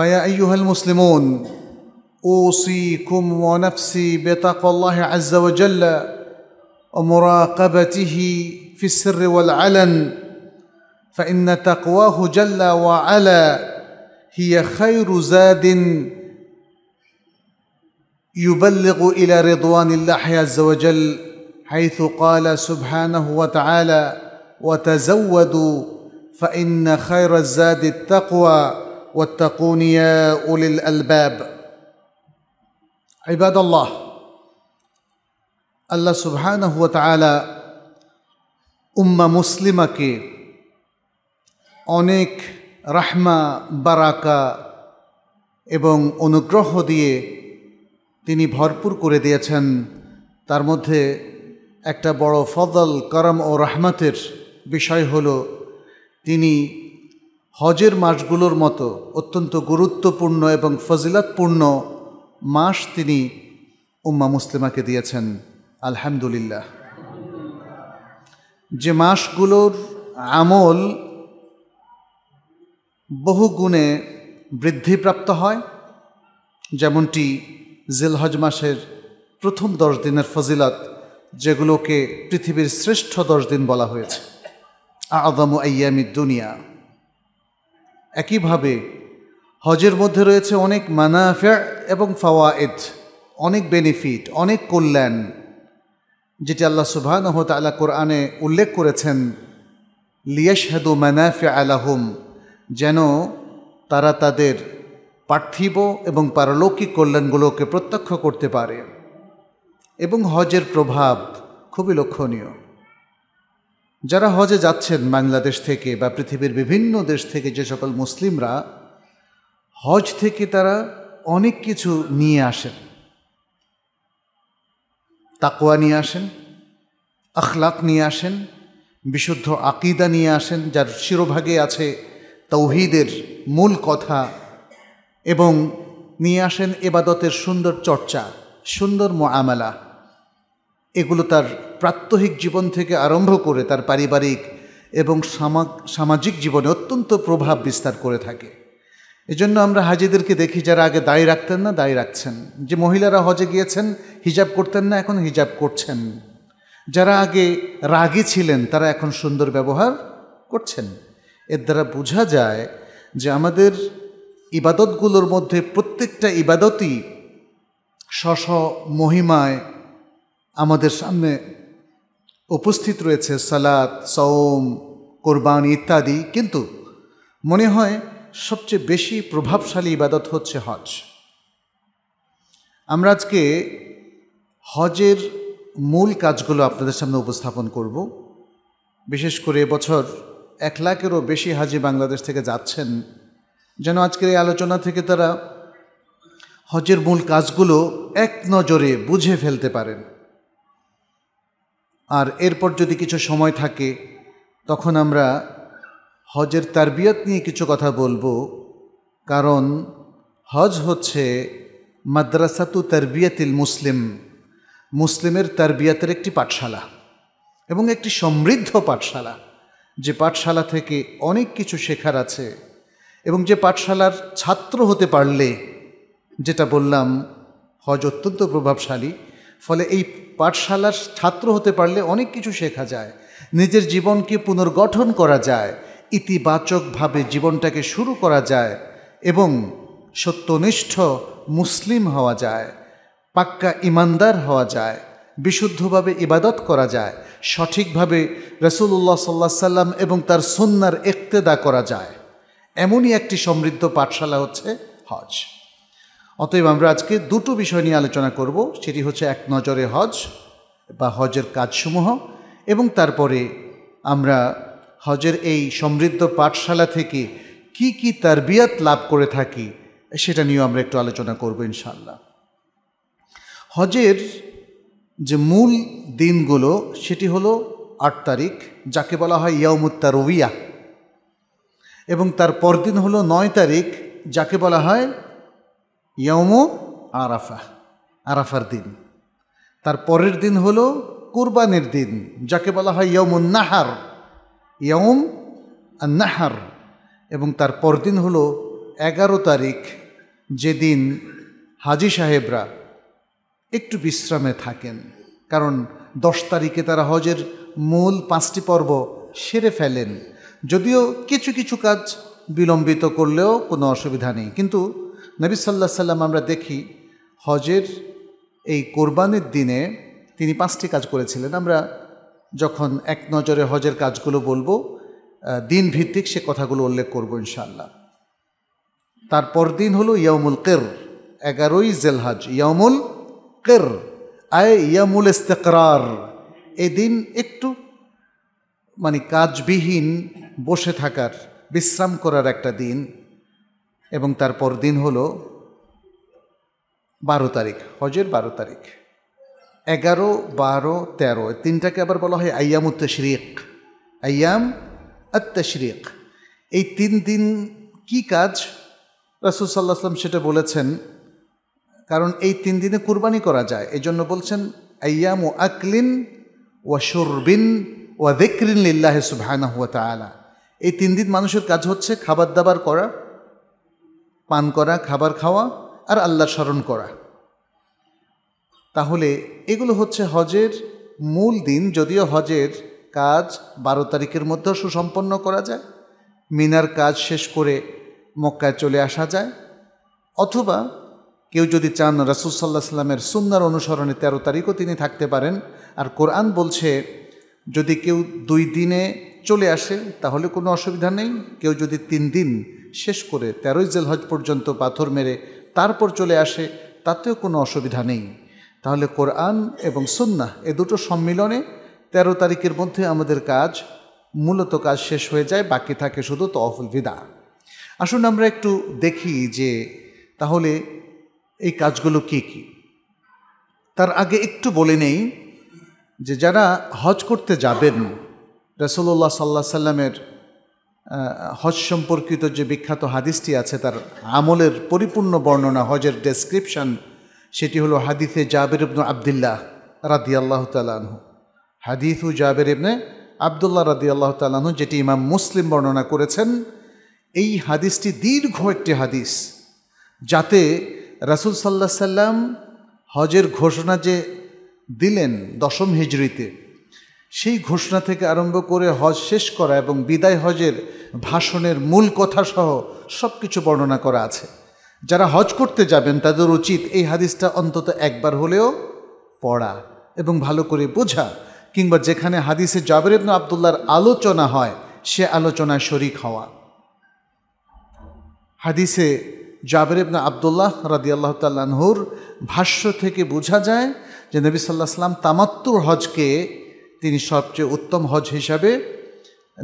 فيا ايها المسلمون اوصيكم ونفسي بتقوى الله عز وجل ومراقبته في السر والعلن فان تقواه جل وعلا هي خير زاد يبلغ الى رضوان الله عز وجل حيث قال سبحانه وتعالى وتزودوا فان خير الزاد التقوى واتقون يا أولي الألباب عباد الله আল্লাহ সুবহান ওয়া তাআলা উম্মা মুসলিমাকে অনেক রাহমা বারাকা এবং অনুগ্রহ দিয়ে তিনি ভরপুর করে দিয়েছেন তার মধ্যে একটা বড় ফজল করম ও রাহমাতের বিষয় হল তিনি হজের মাসগুলোর মতো অত্যন্ত গুরুত্বপূর্ণ এবং ফজিলাতপূর্ণ মাস তিনি উম্মা মুসলিমাকে দিয়েছেন আলহামদুলিল্লাহ যে মাসগুলোর আমল বহু গুণে বৃদ্ধিপ্রাপ্ত হয় যেমনটি জিলহজ মাসের প্রথম দশ দিনের ফজিলাত যেগুলোকে পৃথিবীর শ্রেষ্ঠ দশ দিন বলা হয়েছে আদম আয়ামি দুনিয়া একইভাবে হজের মধ্যে রয়েছে অনেক মানাফিয়া এবং ফাওয়ায়েদ অনেক বেনিফিট অনেক কল্যাণ যেটি আল্লাহ সুবাহ তালা কোরআনে উল্লেখ করেছেন হেদু মানাফি আলাহুম যেন তারা তাদের পার্থিব এবং পারলৌকিক কল্যাণগুলোকে প্রত্যক্ষ করতে পারে এবং হজের প্রভাব খুবই লক্ষণীয় যারা হজে যাচ্ছেন বাংলাদেশ থেকে বা পৃথিবীর বিভিন্ন দেশ থেকে যে সকল মুসলিমরা হজ থেকে তারা অনেক কিছু নিয়ে আসেন তাকোয়া নিয়ে আসেন আখলাক নিয়ে আসেন বিশুদ্ধ আকিদা নিয়ে আসেন যার শিরোভাগে আছে তৌহিদের মূল কথা এবং নিয়ে আসেন এবাদতের সুন্দর চর্চা সুন্দর মোয়ামালা এগুলো তার প্রাত্যহিক জীবন থেকে আরম্ভ করে তার পারিবারিক এবং সামাজিক জীবনে অত্যন্ত প্রভাব বিস্তার করে থাকে এজন্য আমরা হাজিদেরকে দেখি যারা আগে দায়ী রাখতেন না দায়ী রাখছেন যে মহিলারা হজে গিয়েছেন হিজাব করতেন না এখন হিজাব করছেন যারা আগে রাগী ছিলেন তারা এখন সুন্দর ব্যবহার করছেন এর দ্বারা বোঝা যায় যে আমাদের ইবাদতগুলোর মধ্যে প্রত্যেকটা ইবাদতই স্ব মহিমায় আমাদের সামনে উপস্থিত রয়েছে সালাদ সৌম কোরবান ইত্যাদি কিন্তু মনে হয় সবচেয়ে বেশি প্রভাবশালী ইবাদত হচ্ছে হজ আমরা আজকে হজের মূল কাজগুলো আপনাদের সামনে উপস্থাপন করব বিশেষ করে এবছর এক লাখেরও বেশি হাজি বাংলাদেশ থেকে যাচ্ছেন যেন আজকের এই আলোচনা থেকে তারা হজের মূল কাজগুলো এক নজরে বুঝে ফেলতে পারেন আর এরপর যদি কিছু সময় থাকে তখন আমরা হজের তারবিয়ত নিয়ে কিছু কথা বলবো কারণ হজ হচ্ছে মাদ্রাসাতু তারবিয়াতিল মুসলিম মুসলিমের তারবিয়াতের একটি পাঠশালা এবং একটি সমৃদ্ধ পাঠশালা যে পাঠশালা থেকে অনেক কিছু শেখার আছে এবং যে পাঠশালার ছাত্র হতে পারলে যেটা বললাম হজ অত্যন্ত প্রভাবশালী ফলে এই পাঠশালার ছাত্র হতে পারলে অনেক কিছু শেখা যায় নিজের জীবনকে পুনর্গঠন করা যায় ইতিবাচকভাবে জীবনটাকে শুরু করা যায় এবং সত্যনিষ্ঠ মুসলিম হওয়া যায় পাক্কা ইমানদার হওয়া যায় বিশুদ্ধভাবে ইবাদত করা যায় সঠিকভাবে রসুল্লাহ সাল্লা সাল্লাম এবং তার সন্ন্যার একতেদা করা যায় এমনই একটি সমৃদ্ধ পাঠশালা হচ্ছে হজ অতএব আমরা আজকে দুটো বিষয় নিয়ে আলোচনা করব সেটি হচ্ছে এক নজরে হজ বা হজের কাজসমূহ এবং তারপরে আমরা হজের এই সমৃদ্ধ পাঠশালা থেকে কি কি তারবিয়াত লাভ করে থাকি সেটা নিয়েও আমরা একটু আলোচনা করবো ইনশাল্লাহ হজের যে মূল দিনগুলো সেটি হলো আট তারিখ যাকে বলা হয় ইয়ামুত্তা রবিয়া এবং তার পরদিন হলো নয় তারিখ যাকে বলা হয় ইয়ম আরাফা আরাফার দিন তার পরের দিন হল কুরবানের দিন যাকে বলা হয় ইয়মুন নাহার ইয়ম নাহার এবং তার পরদিন হল এগারো তারিখ যেদিন হাজি সাহেবরা একটু বিশ্রামে থাকেন কারণ দশ তারিখে তারা হজের মূল পাঁচটি পর্ব সেরে ফেলেন যদিও কিছু কিছু কাজ বিলম্বিত করলেও কোনো অসুবিধা নেই কিন্তু নবী সাল্লাহ সাল্লাম আমরা দেখি হজের এই কোরবানের দিনে তিনি পাঁচটি কাজ করেছিলেন আমরা যখন এক নজরে হজের কাজগুলো বলবো দিন ভিত্তিক সে কথাগুলো উল্লেখ করবো ইনশাআল্লাহ তারপর দিন হলো ইয়ামুল কের এগারোই জেলহাজ ইয়ামুল কের আয় ইয়ামুল ইস্তেকরার এ দিন একটু মানে কাজবিহীন বসে থাকার বিশ্রাম করার একটা দিন এবং তার পরদিন হলো বারো তারিখ হজের বারো তারিখ এগারো বারো তেরো তিনটাকে আবার বলা হয় আয়াম উত্তশরিক আয়াম আত্মশরিক এই তিন দিন কি কাজ রাসুল সাল্লাহ আসলাম সেটা বলেছেন কারণ এই তিন দিনে কুরবানি করা যায় এই জন্য বলছেন আয়াম ও আকলিন ও সুরবিন ও দেখরিন লিল্লাহ সুবহানা হুয়া তালা এই তিন দিন মানুষের কাজ হচ্ছে খাবার দাবার করা পান করা খাবার খাওয়া আর আল্লাহ স্মরণ করা তাহলে এগুলো হচ্ছে হজের মূল দিন যদিও হজের কাজ বারো তারিখের মধ্যেও সুসম্পন্ন করা যায় মিনার কাজ শেষ করে মক্কায় চলে আসা যায় অথবা কেউ যদি চান রাসুলসাল্লাহ সাল্লামের সুন্দর অনুসরণে তেরো তারিখও তিনি থাকতে পারেন আর কোরআন বলছে যদি কেউ দুই দিনে চলে আসে তাহলে কোনো অসুবিধা নেই কেউ যদি তিন দিন শেষ করে তেরোই জেলহজ পর্যন্ত পাথর মেরে তারপর চলে আসে তাতেও কোনো অসুবিধা নেই তাহলে কোরআন এবং সুন্নাহ এ দুটো সম্মিলনে ১৩ তারিখের মধ্যে আমাদের কাজ মূলত কাজ শেষ হয়ে যায় বাকি থাকে শুধু তহফুল বিদা আসুন আমরা একটু দেখি যে তাহলে এই কাজগুলো কি কি তার আগে একটু বলে নেই যে যারা হজ করতে যাবেন রসল্লা সাল্লা সাল্লামের হজ সম্পর্কিত যে বিখ্যাত হাদিসটি আছে তার আমলের পরিপূর্ণ বর্ণনা হজের ডেসক্রিপশন সেটি হলো হাদিসে জাবের ইবনু আবদুল্লাহ রাদি আল্লাহ তালাহু হাদিসু জাবের ইবনে আবদুল্লাহ রাদি আল্লাহ তালাহু যেটি ইমাম মুসলিম বর্ণনা করেছেন এই হাদিসটি দীর্ঘ একটি হাদিস যাতে রাসুল সাল্লাহ সাল্লাম হজের ঘোষণা যে দিলেন দশম হিজড়িতে সেই ঘোষণা থেকে আরম্ভ করে হজ শেষ করা এবং বিদায় হজের ভাষণের মূল কথা সহ সব কিছু বর্ণনা করা আছে যারা হজ করতে যাবেন তাদের উচিত এই হাদিসটা অন্তত একবার হলেও পড়া এবং ভালো করে বোঝা কিংবা যেখানে হাদিসে জাবের ইবনু আবদুল্লার আলোচনা হয় সে আলোচনায় শরিক হওয়া হাদিসে জাবের ইবনু আবদুল্লাহ আল্লাহ তাল্লাহর ভাষ্য থেকে বোঝা যায় যে নবী সাল্লাহ সাল্লাম তামাত্তুর হজকে তিনি সবচেয়ে উত্তম হজ হিসাবে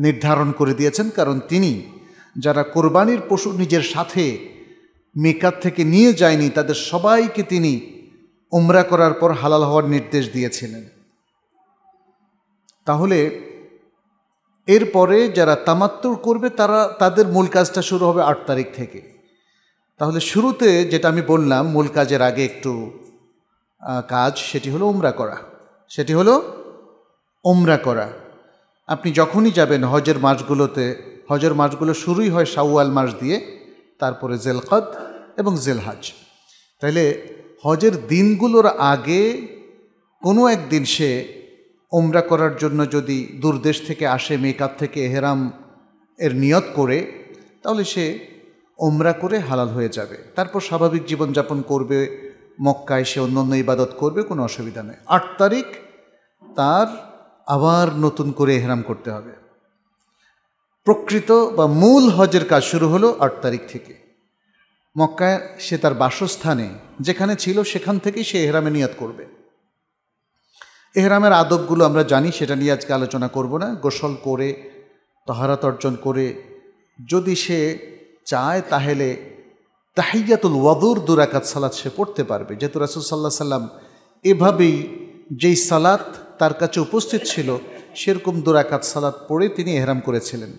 নির্ধারণ করে দিয়েছেন কারণ তিনি যারা কোরবানির পশু নিজের সাথে মেকার থেকে নিয়ে যায়নি তাদের সবাইকে তিনি উমরা করার পর হালাল হওয়ার নির্দেশ দিয়েছিলেন তাহলে এরপরে যারা তামাত্তর করবে তারা তাদের মূল কাজটা শুরু হবে আট তারিখ থেকে তাহলে শুরুতে যেটা আমি বললাম মূল কাজের আগে একটু কাজ সেটি হলো উমরা করা সেটি হলো ওমরা করা আপনি যখনই যাবেন হজের মাসগুলোতে হজের মাসগুলো শুরুই হয় শাওয়াল মাস দিয়ে তারপরে জেলকদ এবং জেলহাজ তাইলে হজের দিনগুলোর আগে কোনো একদিন সে ওমরা করার জন্য যদি দূরদেশ থেকে আসে মেকআপ থেকে এহেরাম এর নিয়ত করে তাহলে সে ওমরা করে হালাল হয়ে যাবে তারপর স্বাভাবিক জীবনযাপন করবে মক্কায় সে অন্য অন্য ইবাদত করবে কোনো অসুবিধা নেই আট তারিখ তার আবার নতুন করে এহরাম করতে হবে প্রকৃত বা মূল হজের কাজ শুরু হলো আট তারিখ থেকে মক্কায় সে তার বাসস্থানে যেখানে ছিল সেখান থেকেই সে এহরামে নিয়াত করবে এহরামের আদবগুলো আমরা জানি সেটা নিয়ে আজকে আলোচনা করব না গোসল করে তহারাত অর্জন করে যদি সে চায় তাহলে তাহিয়াতুল ওয়াদুর দুরাকাত সালাত সে পড়তে পারবে যেহেতু রাসুল সাল্লাহ সাল্লাম এভাবেই যেই সালাত তার কাছে উপস্থিত ছিল সেরকম দুরাকাত সালাত পড়ে তিনি এহরাম করেছিলেন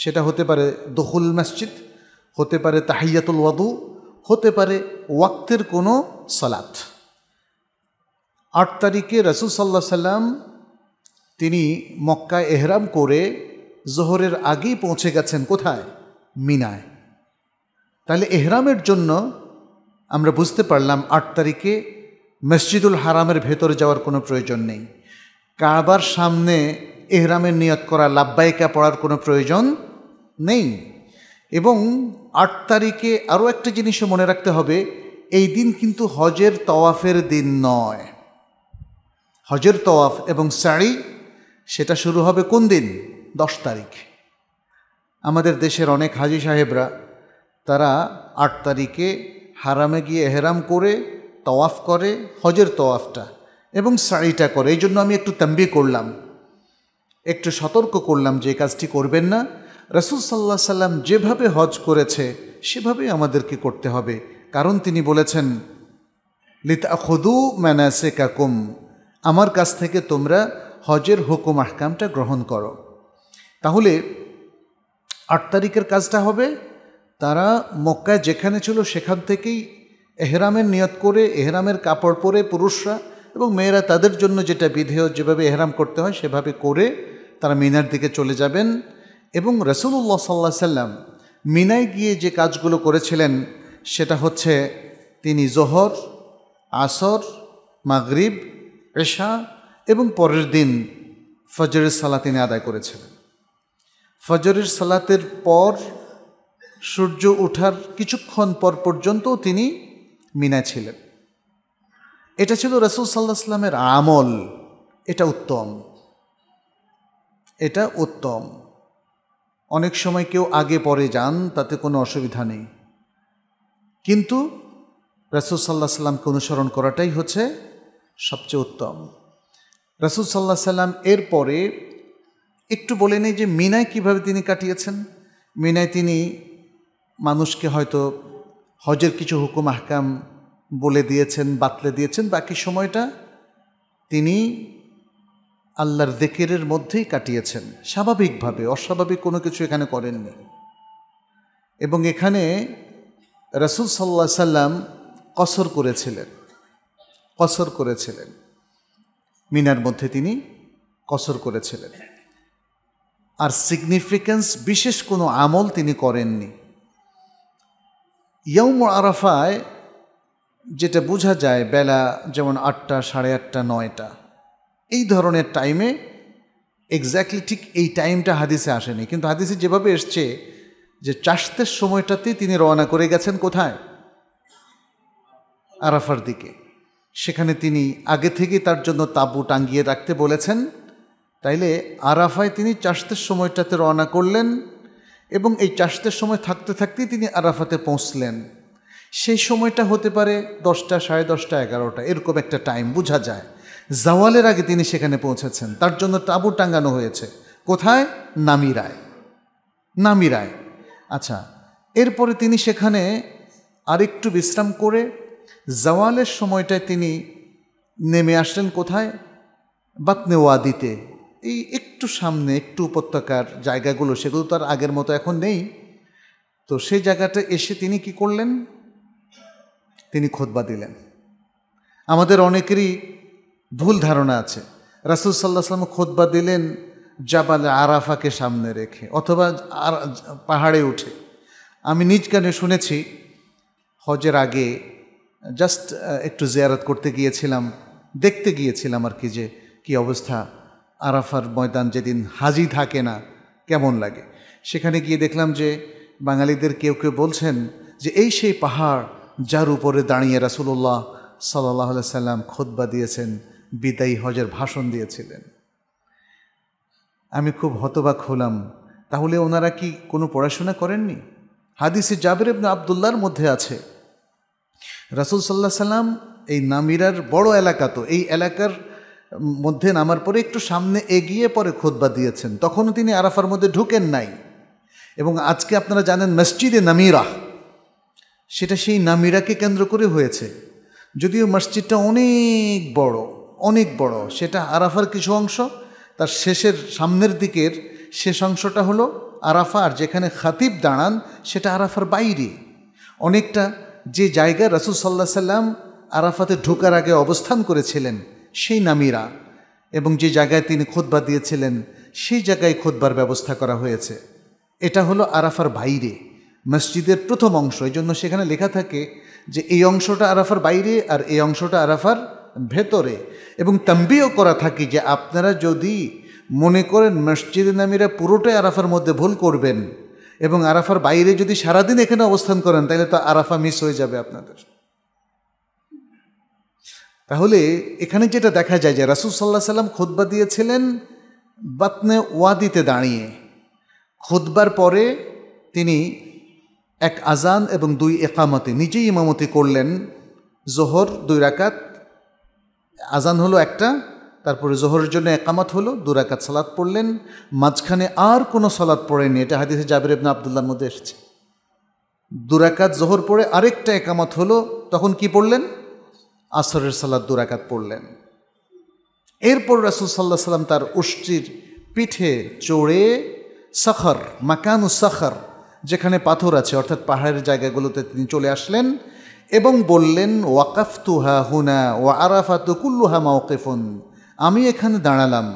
সেটা হতে পারে দহুল মসজিদ হতে পারে তাহিয়াতুল ওয়াদু হতে পারে ওয়াক্তের কোনো সালাত আট তারিখে রসুল সাল্লা সাল্লাম তিনি মক্কা এহরাম করে জোহরের আগেই পৌঁছে গেছেন কোথায় মিনায় তাহলে এহরামের জন্য আমরা বুঝতে পারলাম আট তারিখে মসজিদুল হারামের ভেতরে যাওয়ার কোনো প্রয়োজন নেই কাবার সামনে এহরামের নিয়ত করা লাভবায়িকা পড়ার কোনো প্রয়োজন নেই এবং আট তারিখে আরও একটা জিনিসও মনে রাখতে হবে এই দিন কিন্তু হজের তওয়াফের দিন নয় হজের তওয়াফ এবং সাড়ি সেটা শুরু হবে কোন দিন দশ তারিখ আমাদের দেশের অনেক হাজি সাহেবরা তারা আট তারিখে হারামে গিয়ে এহরাম করে তওয়াফ করে হজের তওয়াফটা এবং সাড়িটা করে এই জন্য আমি একটু তাম্বি করলাম একটু সতর্ক করলাম যে কাজটি করবেন না রসুল সাল্লাহ সাল্লাম যেভাবে হজ করেছে সেভাবে আমাদেরকে করতে হবে কারণ তিনি বলেছেন লিতা খুদু ম্যানাসে কাকুম আমার কাছ থেকে তোমরা হজের হুকুম আহকামটা গ্রহণ করো তাহলে আট তারিখের কাজটা হবে তারা মক্কায় যেখানে ছিল সেখান থেকেই এহরামের নিয়ত করে এহরামের কাপড় পরে পুরুষরা এবং মেয়েরা তাদের জন্য যেটা বিধেয় যেভাবে এহরাম করতে হয় সেভাবে করে তারা মিনার দিকে চলে যাবেন এবং রসুল্লাহ সাল্লাহ সাল্লাম মিনায় গিয়ে যে কাজগুলো করেছিলেন সেটা হচ্ছে তিনি জোহর আসর মাগরিব এশা এবং পরের দিন ফজরের সালা তিনি আদায় করেছিলেন ফজরের সালাতের পর সূর্য ওঠার কিছুক্ষণ পর পর্যন্ত তিনি মিনা ছিলেন এটা ছিল রসুল সাল্লাহ সাল্লামের আমল এটা উত্তম এটা উত্তম অনেক সময় কেউ আগে পরে যান তাতে কোনো অসুবিধা নেই কিন্তু রাসুল সাল্লাহ সাল্লামকে অনুসরণ করাটাই হচ্ছে সবচেয়ে উত্তম রাসুল সাল্লাহ সাল্লাম এরপরে একটু বলে নেই যে মিনায় কিভাবে তিনি কাটিয়েছেন মিনায় তিনি মানুষকে হয়তো হজের কিছু হুকুম আহকাম বলে দিয়েছেন বাতলে দিয়েছেন বাকি সময়টা তিনি আল্লাহর দেকেরের মধ্যেই কাটিয়েছেন স্বাভাবিকভাবে অস্বাভাবিক কোনো কিছু এখানে করেননি এবং এখানে রসুল সাল্লা সাল্লাম কসর করেছিলেন কসর করেছিলেন মিনার মধ্যে তিনি কসর করেছিলেন আর সিগনিফিক্যান্স বিশেষ কোনো আমল তিনি করেননি ইয়ম আরাফায় যেটা বোঝা যায় বেলা যেমন আটটা সাড়ে আটটা নয়টা এই ধরনের টাইমে এক্স্যাক্টলি ঠিক এই টাইমটা হাদিসে আসেনি কিন্তু হাদিসে যেভাবে এসছে যে চাষতের সময়টাতেই তিনি রওনা করে গেছেন কোথায় আরাফার দিকে সেখানে তিনি আগে থেকে তার জন্য তাঁবু টাঙ্গিয়ে রাখতে বলেছেন তাইলে আরাফায় তিনি চাষতের সময়টাতে রওনা করলেন এবং এই চাষতের সময় থাকতে থাকতেই তিনি আরাফাতে পৌঁছলেন সেই সময়টা হতে পারে দশটা সাড়ে দশটা এগারোটা এরকম একটা টাইম বোঝা যায় জাওয়ালের আগে তিনি সেখানে পৌঁছেছেন তার জন্য টাবু টাঙ্গানো হয়েছে কোথায় নামিরায় নামিরায় আচ্ছা এরপরে তিনি সেখানে আরেকটু বিশ্রাম করে জাওয়ালের সময়টায় তিনি নেমে আসলেন কোথায় বাতনেওয়াদিতে এই একটু সামনে একটু উপত্যকার জায়গাগুলো সেগুলো তো আর আগের মতো এখন নেই তো সেই জায়গাটা এসে তিনি কি করলেন তিনি খোদবা দিলেন আমাদের অনেকেরই ভুল ধারণা আছে রাসুল সাল্লাহ সাল্লাম খোদবা দিলেন জাবাল আরাফাকে সামনে রেখে অথবা আর পাহাড়ে উঠে আমি নিজ কানে শুনেছি হজের আগে জাস্ট একটু জিয়ারত করতে গিয়েছিলাম দেখতে গিয়েছিলাম আর কি যে কী অবস্থা আরাফার ময়দান যেদিন হাজি থাকে না কেমন লাগে সেখানে গিয়ে দেখলাম যে বাঙালিদের কেউ কেউ বলছেন যে এই সেই পাহাড় যার উপরে দাঁড়িয়ে রাসুল্লাহ সাল্লাহ সাল্লাম খোদ্া দিয়েছেন বিদায়ী হজের ভাষণ দিয়েছিলেন আমি খুব হতবাক হলাম তাহলে ওনারা কি কোনো পড়াশোনা করেননি হাদিসে জাবির ইবনে আবদুল্লার মধ্যে আছে রাসুল সাল্লাহ সাল্লাম এই নামিরার বড় এলাকা তো এই এলাকার মধ্যে নামার পরে একটু সামনে এগিয়ে পরে খোদবা দিয়েছেন তখনও তিনি আরাফার মধ্যে ঢুকেন নাই এবং আজকে আপনারা জানেন মসজিদে নামিরা সেটা সেই নামিরাকে কেন্দ্র করে হয়েছে যদিও মসজিদটা অনেক বড় অনেক বড় সেটা আরাফার কিছু অংশ তার শেষের সামনের দিকের শেষ অংশটা হলো আরাফার যেখানে খাতিব দাঁড়ান সেটা আরাফার বাইরে অনেকটা যে জায়গায় রাসুল সাল্লাহ সাল্লাম আরাফাতে ঢোকার আগে অবস্থান করেছিলেন সেই নামিরা এবং যে জায়গায় তিনি খোদবা দিয়েছিলেন সেই জায়গায় খোদবার ব্যবস্থা করা হয়েছে এটা হলো আরাফার বাইরে মসজিদের প্রথম অংশ এই জন্য সেখানে লেখা থাকে যে এই অংশটা আরাফার বাইরে আর এই অংশটা আরাফার ভেতরে এবং তাম্বিও করা থাকে যে আপনারা যদি মনে করেন মসজিদে নামিরা পুরোটাই আরাফার মধ্যে ভুল করবেন এবং আরাফার বাইরে যদি সারাদিন এখানে অবস্থান করেন তাহলে তো আরাফা মিস হয়ে যাবে আপনাদের তাহলে এখানে যেটা দেখা যায় যে রাসুল সাল্লাহ সাল্লাম খোদবা দিয়েছিলেন বাতনে ওয়াদিতে দাঁড়িয়ে খোদ্বার পরে তিনি এক আজান এবং দুই একামতে নিজেই ইমামতি করলেন জোহর দুই রাকাত আজান হলো একটা তারপরে জোহরের জন্য একামত হলো দু রাকাত সালাদ পড়লেন মাঝখানে আর কোনো সালাত পড়েনি এটা হাদিসে জাবির ইবনা আবদুল্লার মধ্যে এসেছে দুরাকাত জোহর পড়ে আরেকটা একামত হলো তখন কি পড়লেন আসরের সালাদ দুরাকাত পড়লেন এরপর রাসুল সাল্লাহ সাল্লাম তার উষ্টির পিঠে চড়ে সখর মাকানু সখর যেখানে পাথর আছে অর্থাৎ পাহাড়ের জায়গাগুলোতে তিনি চলে আসলেন এবং বললেন ওয়াকাফতুহা হুনা ও আরাফাতু কুল্লুহা মাওকেফুন আমি এখানে দাঁড়ালাম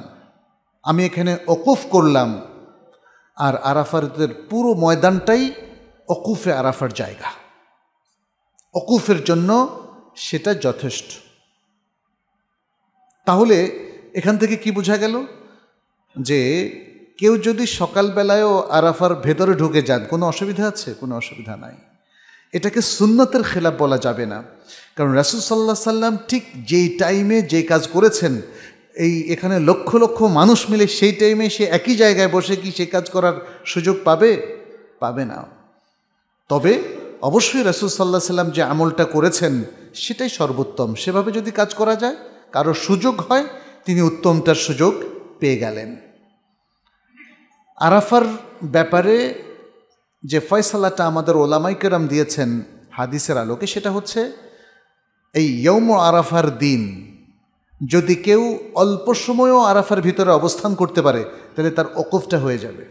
আমি এখানে অকুফ করলাম আর আরাফাতের পুরো ময়দানটাই অকুফে আরাফার জায়গা অকুফের জন্য সেটা যথেষ্ট তাহলে এখান থেকে কি বোঝা গেল যে কেউ যদি সকালবেলায়ও আরাফার ভেতরে ঢুকে যান কোনো অসুবিধা আছে কোনো অসুবিধা নাই এটাকে সুন্নতের খেলাপ বলা যাবে না কারণ রাসুল সাল্লাহ সাল্লাম ঠিক যেই টাইমে যে কাজ করেছেন এই এখানে লক্ষ লক্ষ মানুষ মিলে সেই টাইমে সে একই জায়গায় বসে কি সে কাজ করার সুযোগ পাবে পাবে না তবে অবশ্যই রসুল সাল্লাহ সাল্লাম যে আমলটা করেছেন সেটাই সর্বোত্তম সেভাবে যদি কাজ করা যায় কারো সুযোগ হয় তিনি উত্তমটার সুযোগ পেয়ে গেলেন আরাফার ব্যাপারে যে ফয়সালাটা আমাদের ওলামাই কেরাম দিয়েছেন হাদিসের আলোকে সেটা হচ্ছে এই ইয়ৌম আরাফার দিন যদি কেউ অল্প সময়ও আরাফার ভিতরে অবস্থান করতে পারে তাহলে তার অকুফটা হয়ে যাবে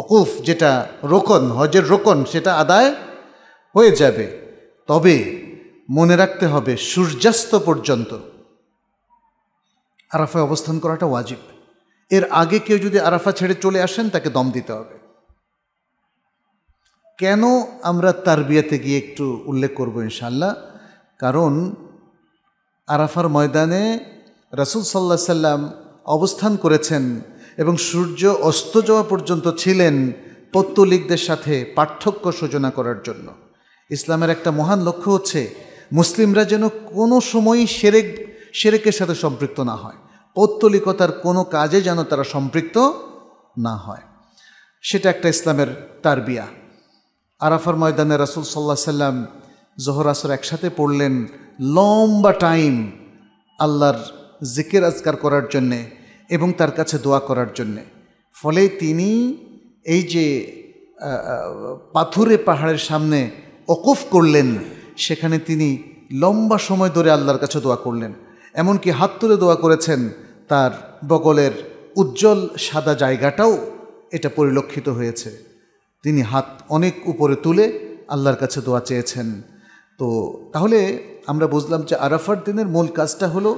অকুফ যেটা রোকন হজের রোকন সেটা আদায় হয়ে যাবে তবে মনে রাখতে হবে সূর্যাস্ত পর্যন্ত আরাফায় অবস্থান করাটা ওয়াজিব এর আগে কেউ যদি আরাফা ছেড়ে চলে আসেন তাকে দম দিতে হবে কেন আমরা তারবিয়াতে গিয়ে একটু উল্লেখ করবো ইনশাল্লাহ কারণ আরাফার ময়দানে রাসুল সাল্লাহ সাল্লাম অবস্থান করেছেন এবং সূর্য অস্ত যাওয়া পর্যন্ত ছিলেন পত্তলিকদের সাথে পার্থক্য সূচনা করার জন্য ইসলামের একটা মহান লক্ষ্য হচ্ছে মুসলিমরা যেন কোনো সময়ই সেরেক সেরেকের সাথে সম্পৃক্ত না হয় পত্তলিকতার কোনো কাজে যেন তারা সম্পৃক্ত না হয় সেটা একটা ইসলামের তারবিয়া আরাফার ময়দানে রাসুল সাল্লাহ সাল্লাম জহর আসর একসাথে পড়লেন লম্বা টাইম আল্লাহর জিকের আজকার করার জন্যে এবং তার কাছে দোয়া করার জন্যে ফলে তিনি এই যে পাথুরে পাহাড়ের সামনে অকুফ করলেন সেখানে তিনি লম্বা সময় ধরে আল্লাহর কাছে দোয়া করলেন এমনকি হাত তুলে দোয়া করেছেন তার বগলের উজ্জ্বল সাদা জায়গাটাও এটা পরিলক্ষিত হয়েছে তিনি হাত অনেক উপরে তুলে আল্লাহর কাছে দোয়া চেয়েছেন তো তাহলে আমরা বুঝলাম যে আরাফার দিনের মূল কাজটা হলো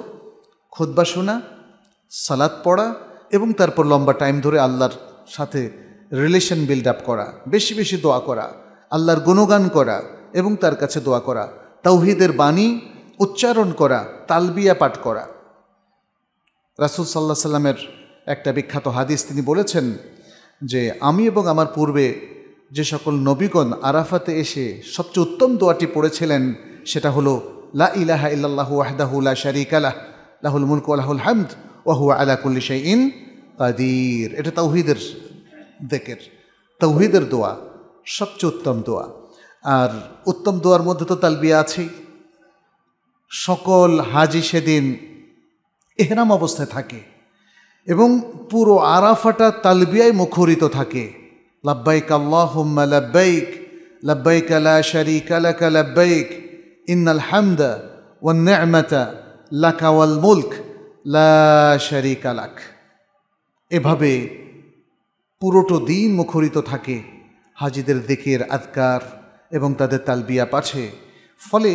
খোদবা শোনা সালাদ পড়া এবং তারপর লম্বা টাইম ধরে আল্লাহর সাথে রিলেশন বিল্ড আপ করা বেশি বেশি দোয়া করা আল্লাহর গুণগান করা এবং তার কাছে দোয়া করা তৌহিদের বাণী উচ্চারণ করা তালবিয়া পাঠ করা রাসুল সাল্লাহ সাল্লামের একটা বিখ্যাত হাদিস তিনি বলেছেন যে আমি এবং আমার পূর্বে যে সকল নবীগণ আরাফাতে এসে সবচেয়ে উত্তম দোয়াটি পড়েছিলেন সেটা হলো লা ইলাহা ইল্লাল্লাহু ওয়াহদাহু লা আলাহ লাহুল মুলক আলাহুল হামদ ইন কাদির এটা তৌহিদের দেখের তৌহিদের দোয়া সবচেয়ে উত্তম দোয়া আর উত্তম দোয়ার মধ্যে তো তালবিয়া আছেই সকল হাজি সেদিন এহরাম অবস্থায় থাকে এবং পুরো আরাফাটা তালবিয়ায় মুখরিত থাকে লাব্বাইক আল্লাহুম্মা লাব্বাইক লাব্বাইক লা শারীকা লাকা লাব্বাইক ইন্নাল হামদা ওয়ান লাকাওয়াল লাকা মুলক লাশারিক কালাক এভাবে পুরোটো দিন মুখরিত থাকে হাজিদের দেখের আদকার এবং তাদের তালবিয়া পাছে ফলে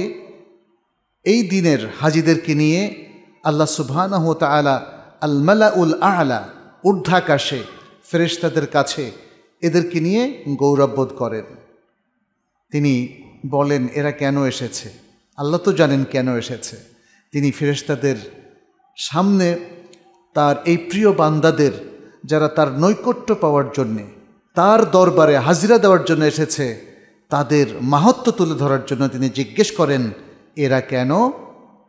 এই দিনের হাজিদেরকে নিয়ে আল্লাহ সুবহানাহ আলা আলমালা উল আলা ঊর্ধ্বাকাশে ফেরেশতাদের কাছে এদেরকে নিয়ে গৌরববোধ করেন তিনি বলেন এরা কেন এসেছে আল্লাহ তো জানেন কেন এসেছে তিনি ফেরেশতাদের সামনে তার এই প্রিয় বান্দাদের যারা তার নৈকট্য পাওয়ার জন্যে তার দরবারে হাজিরা দেওয়ার জন্য এসেছে তাদের মাহাত্ম তুলে ধরার জন্য তিনি জিজ্ঞেস করেন এরা কেন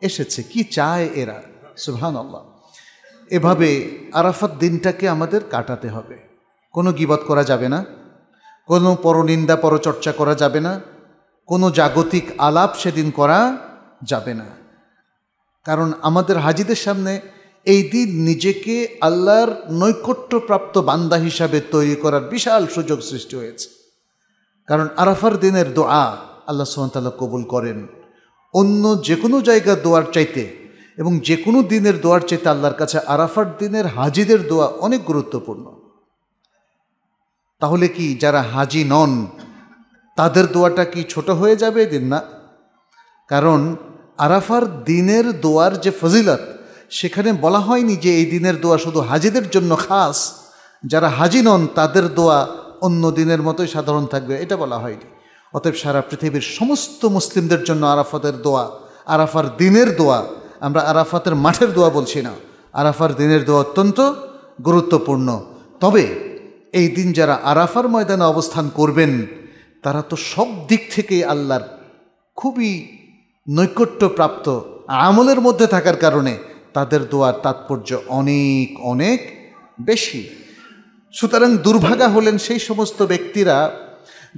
এসেছে কি চায় এরা সুহান আল্লাহ এভাবে আরাফাত দিনটাকে আমাদের কাটাতে হবে কোনো গিবত করা যাবে না কোনো পরনিন্দা পরচর্চা করা যাবে না কোনো জাগতিক আলাপ সেদিন করা যাবে না কারণ আমাদের হাজিদের সামনে এই দিন নিজেকে আল্লাহর নৈকট্যপ্রাপ্ত বান্দা হিসাবে তৈরি করার বিশাল সুযোগ সৃষ্টি হয়েছে কারণ আরাফার দিনের দোয়া আল্লাহ সুমতাল্লাহ কবুল করেন অন্য যে কোনো জায়গা দোয়ার চাইতে এবং যে কোনো দিনের দোয়ার চাইতে আল্লাহর কাছে আরাফার দিনের হাজিদের দোয়া অনেক গুরুত্বপূর্ণ তাহলে কি যারা হাজি নন তাদের দোয়াটা কি ছোট হয়ে যাবে দিন না কারণ আরাফার দিনের দোয়ার যে ফজিলত সেখানে বলা হয়নি যে এই দিনের দোয়া শুধু হাজিদের জন্য খাস যারা হাজি নন তাদের দোয়া অন্য দিনের মতোই সাধারণ থাকবে এটা বলা হয়নি অতএব সারা পৃথিবীর সমস্ত মুসলিমদের জন্য আরাফাতের দোয়া আরাফার দিনের দোয়া আমরা আরাফাতের মাঠের দোয়া বলছি না আরাফার দিনের দোয়া অত্যন্ত গুরুত্বপূর্ণ তবে এই দিন যারা আরাফার ময়দানে অবস্থান করবেন তারা তো সব দিক থেকেই আল্লাহর খুবই নৈকট্যপ্রাপ্ত আমলের মধ্যে থাকার কারণে তাদের দোয়ার তাৎপর্য অনেক অনেক বেশি সুতরাং দুর্ভাগা হলেন সেই সমস্ত ব্যক্তিরা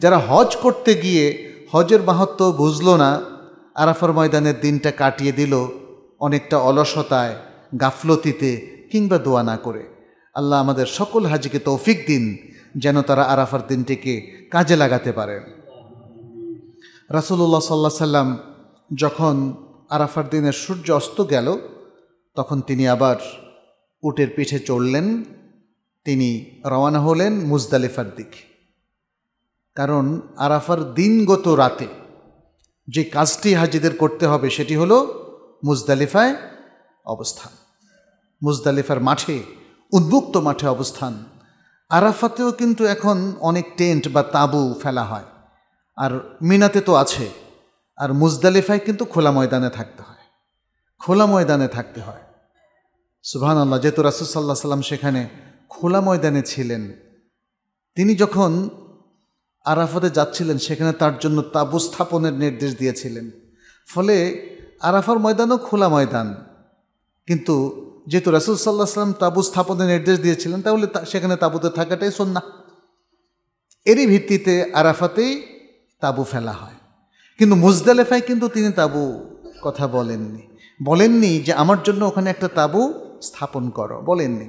যারা হজ করতে গিয়ে হজের মাহাত্ম বুঝল না আরাফার ময়দানের দিনটা কাটিয়ে দিল অনেকটা অলসতায় গাফলতিতে কিংবা দোয়া না করে আল্লাহ আমাদের সকল হাজিকে তৌফিক দিন যেন তারা আরাফার দিনটিকে কাজে লাগাতে পারেন রাসুল্লাহ সাল্লা সাল্লাম যখন আরাফার দিনের সূর্য অস্ত গেল তখন তিনি আবার উটের পিঠে চড়লেন তিনি রওয়ানা হলেন মুজদালিফার দিকে কারণ আরাফার দিনগত রাতে যে কাজটি হাজিদের করতে হবে সেটি হলো মুজদালিফায় অবস্থান মুজদালিফার মাঠে উন্মুক্ত মাঠে অবস্থান আরাফাতেও কিন্তু এখন অনেক টেন্ট বা তাঁবু ফেলা হয় আর মিনাতে তো আছে আর মুজদালিফায় কিন্তু খোলা ময়দানে থাকতে হয় খোলা ময়দানে থাকতে হয় সুবহান আল্লাহ যেহেতু রাসুসাল্লাহ সাল্লাম সেখানে খোলা ময়দানে ছিলেন তিনি যখন আরাফতে যাচ্ছিলেন সেখানে তার জন্য তাবু স্থাপনের নির্দেশ দিয়েছিলেন ফলে আরাফার ময়দানও খোলা ময়দান কিন্তু যেহেতু রাসুল সাল্লাহ সাল্লাম তাবু স্থাপনের নির্দেশ দিয়েছিলেন তাহলে সেখানে তাবুতে থাকাটাই সন্না এরই ভিত্তিতে আরাফাতেই তাবু ফেলা হয় কিন্তু মুজদালেফায় কিন্তু তিনি তাবু কথা বলেননি বলেননি যে আমার জন্য ওখানে একটা তাবু স্থাপন করো বলেননি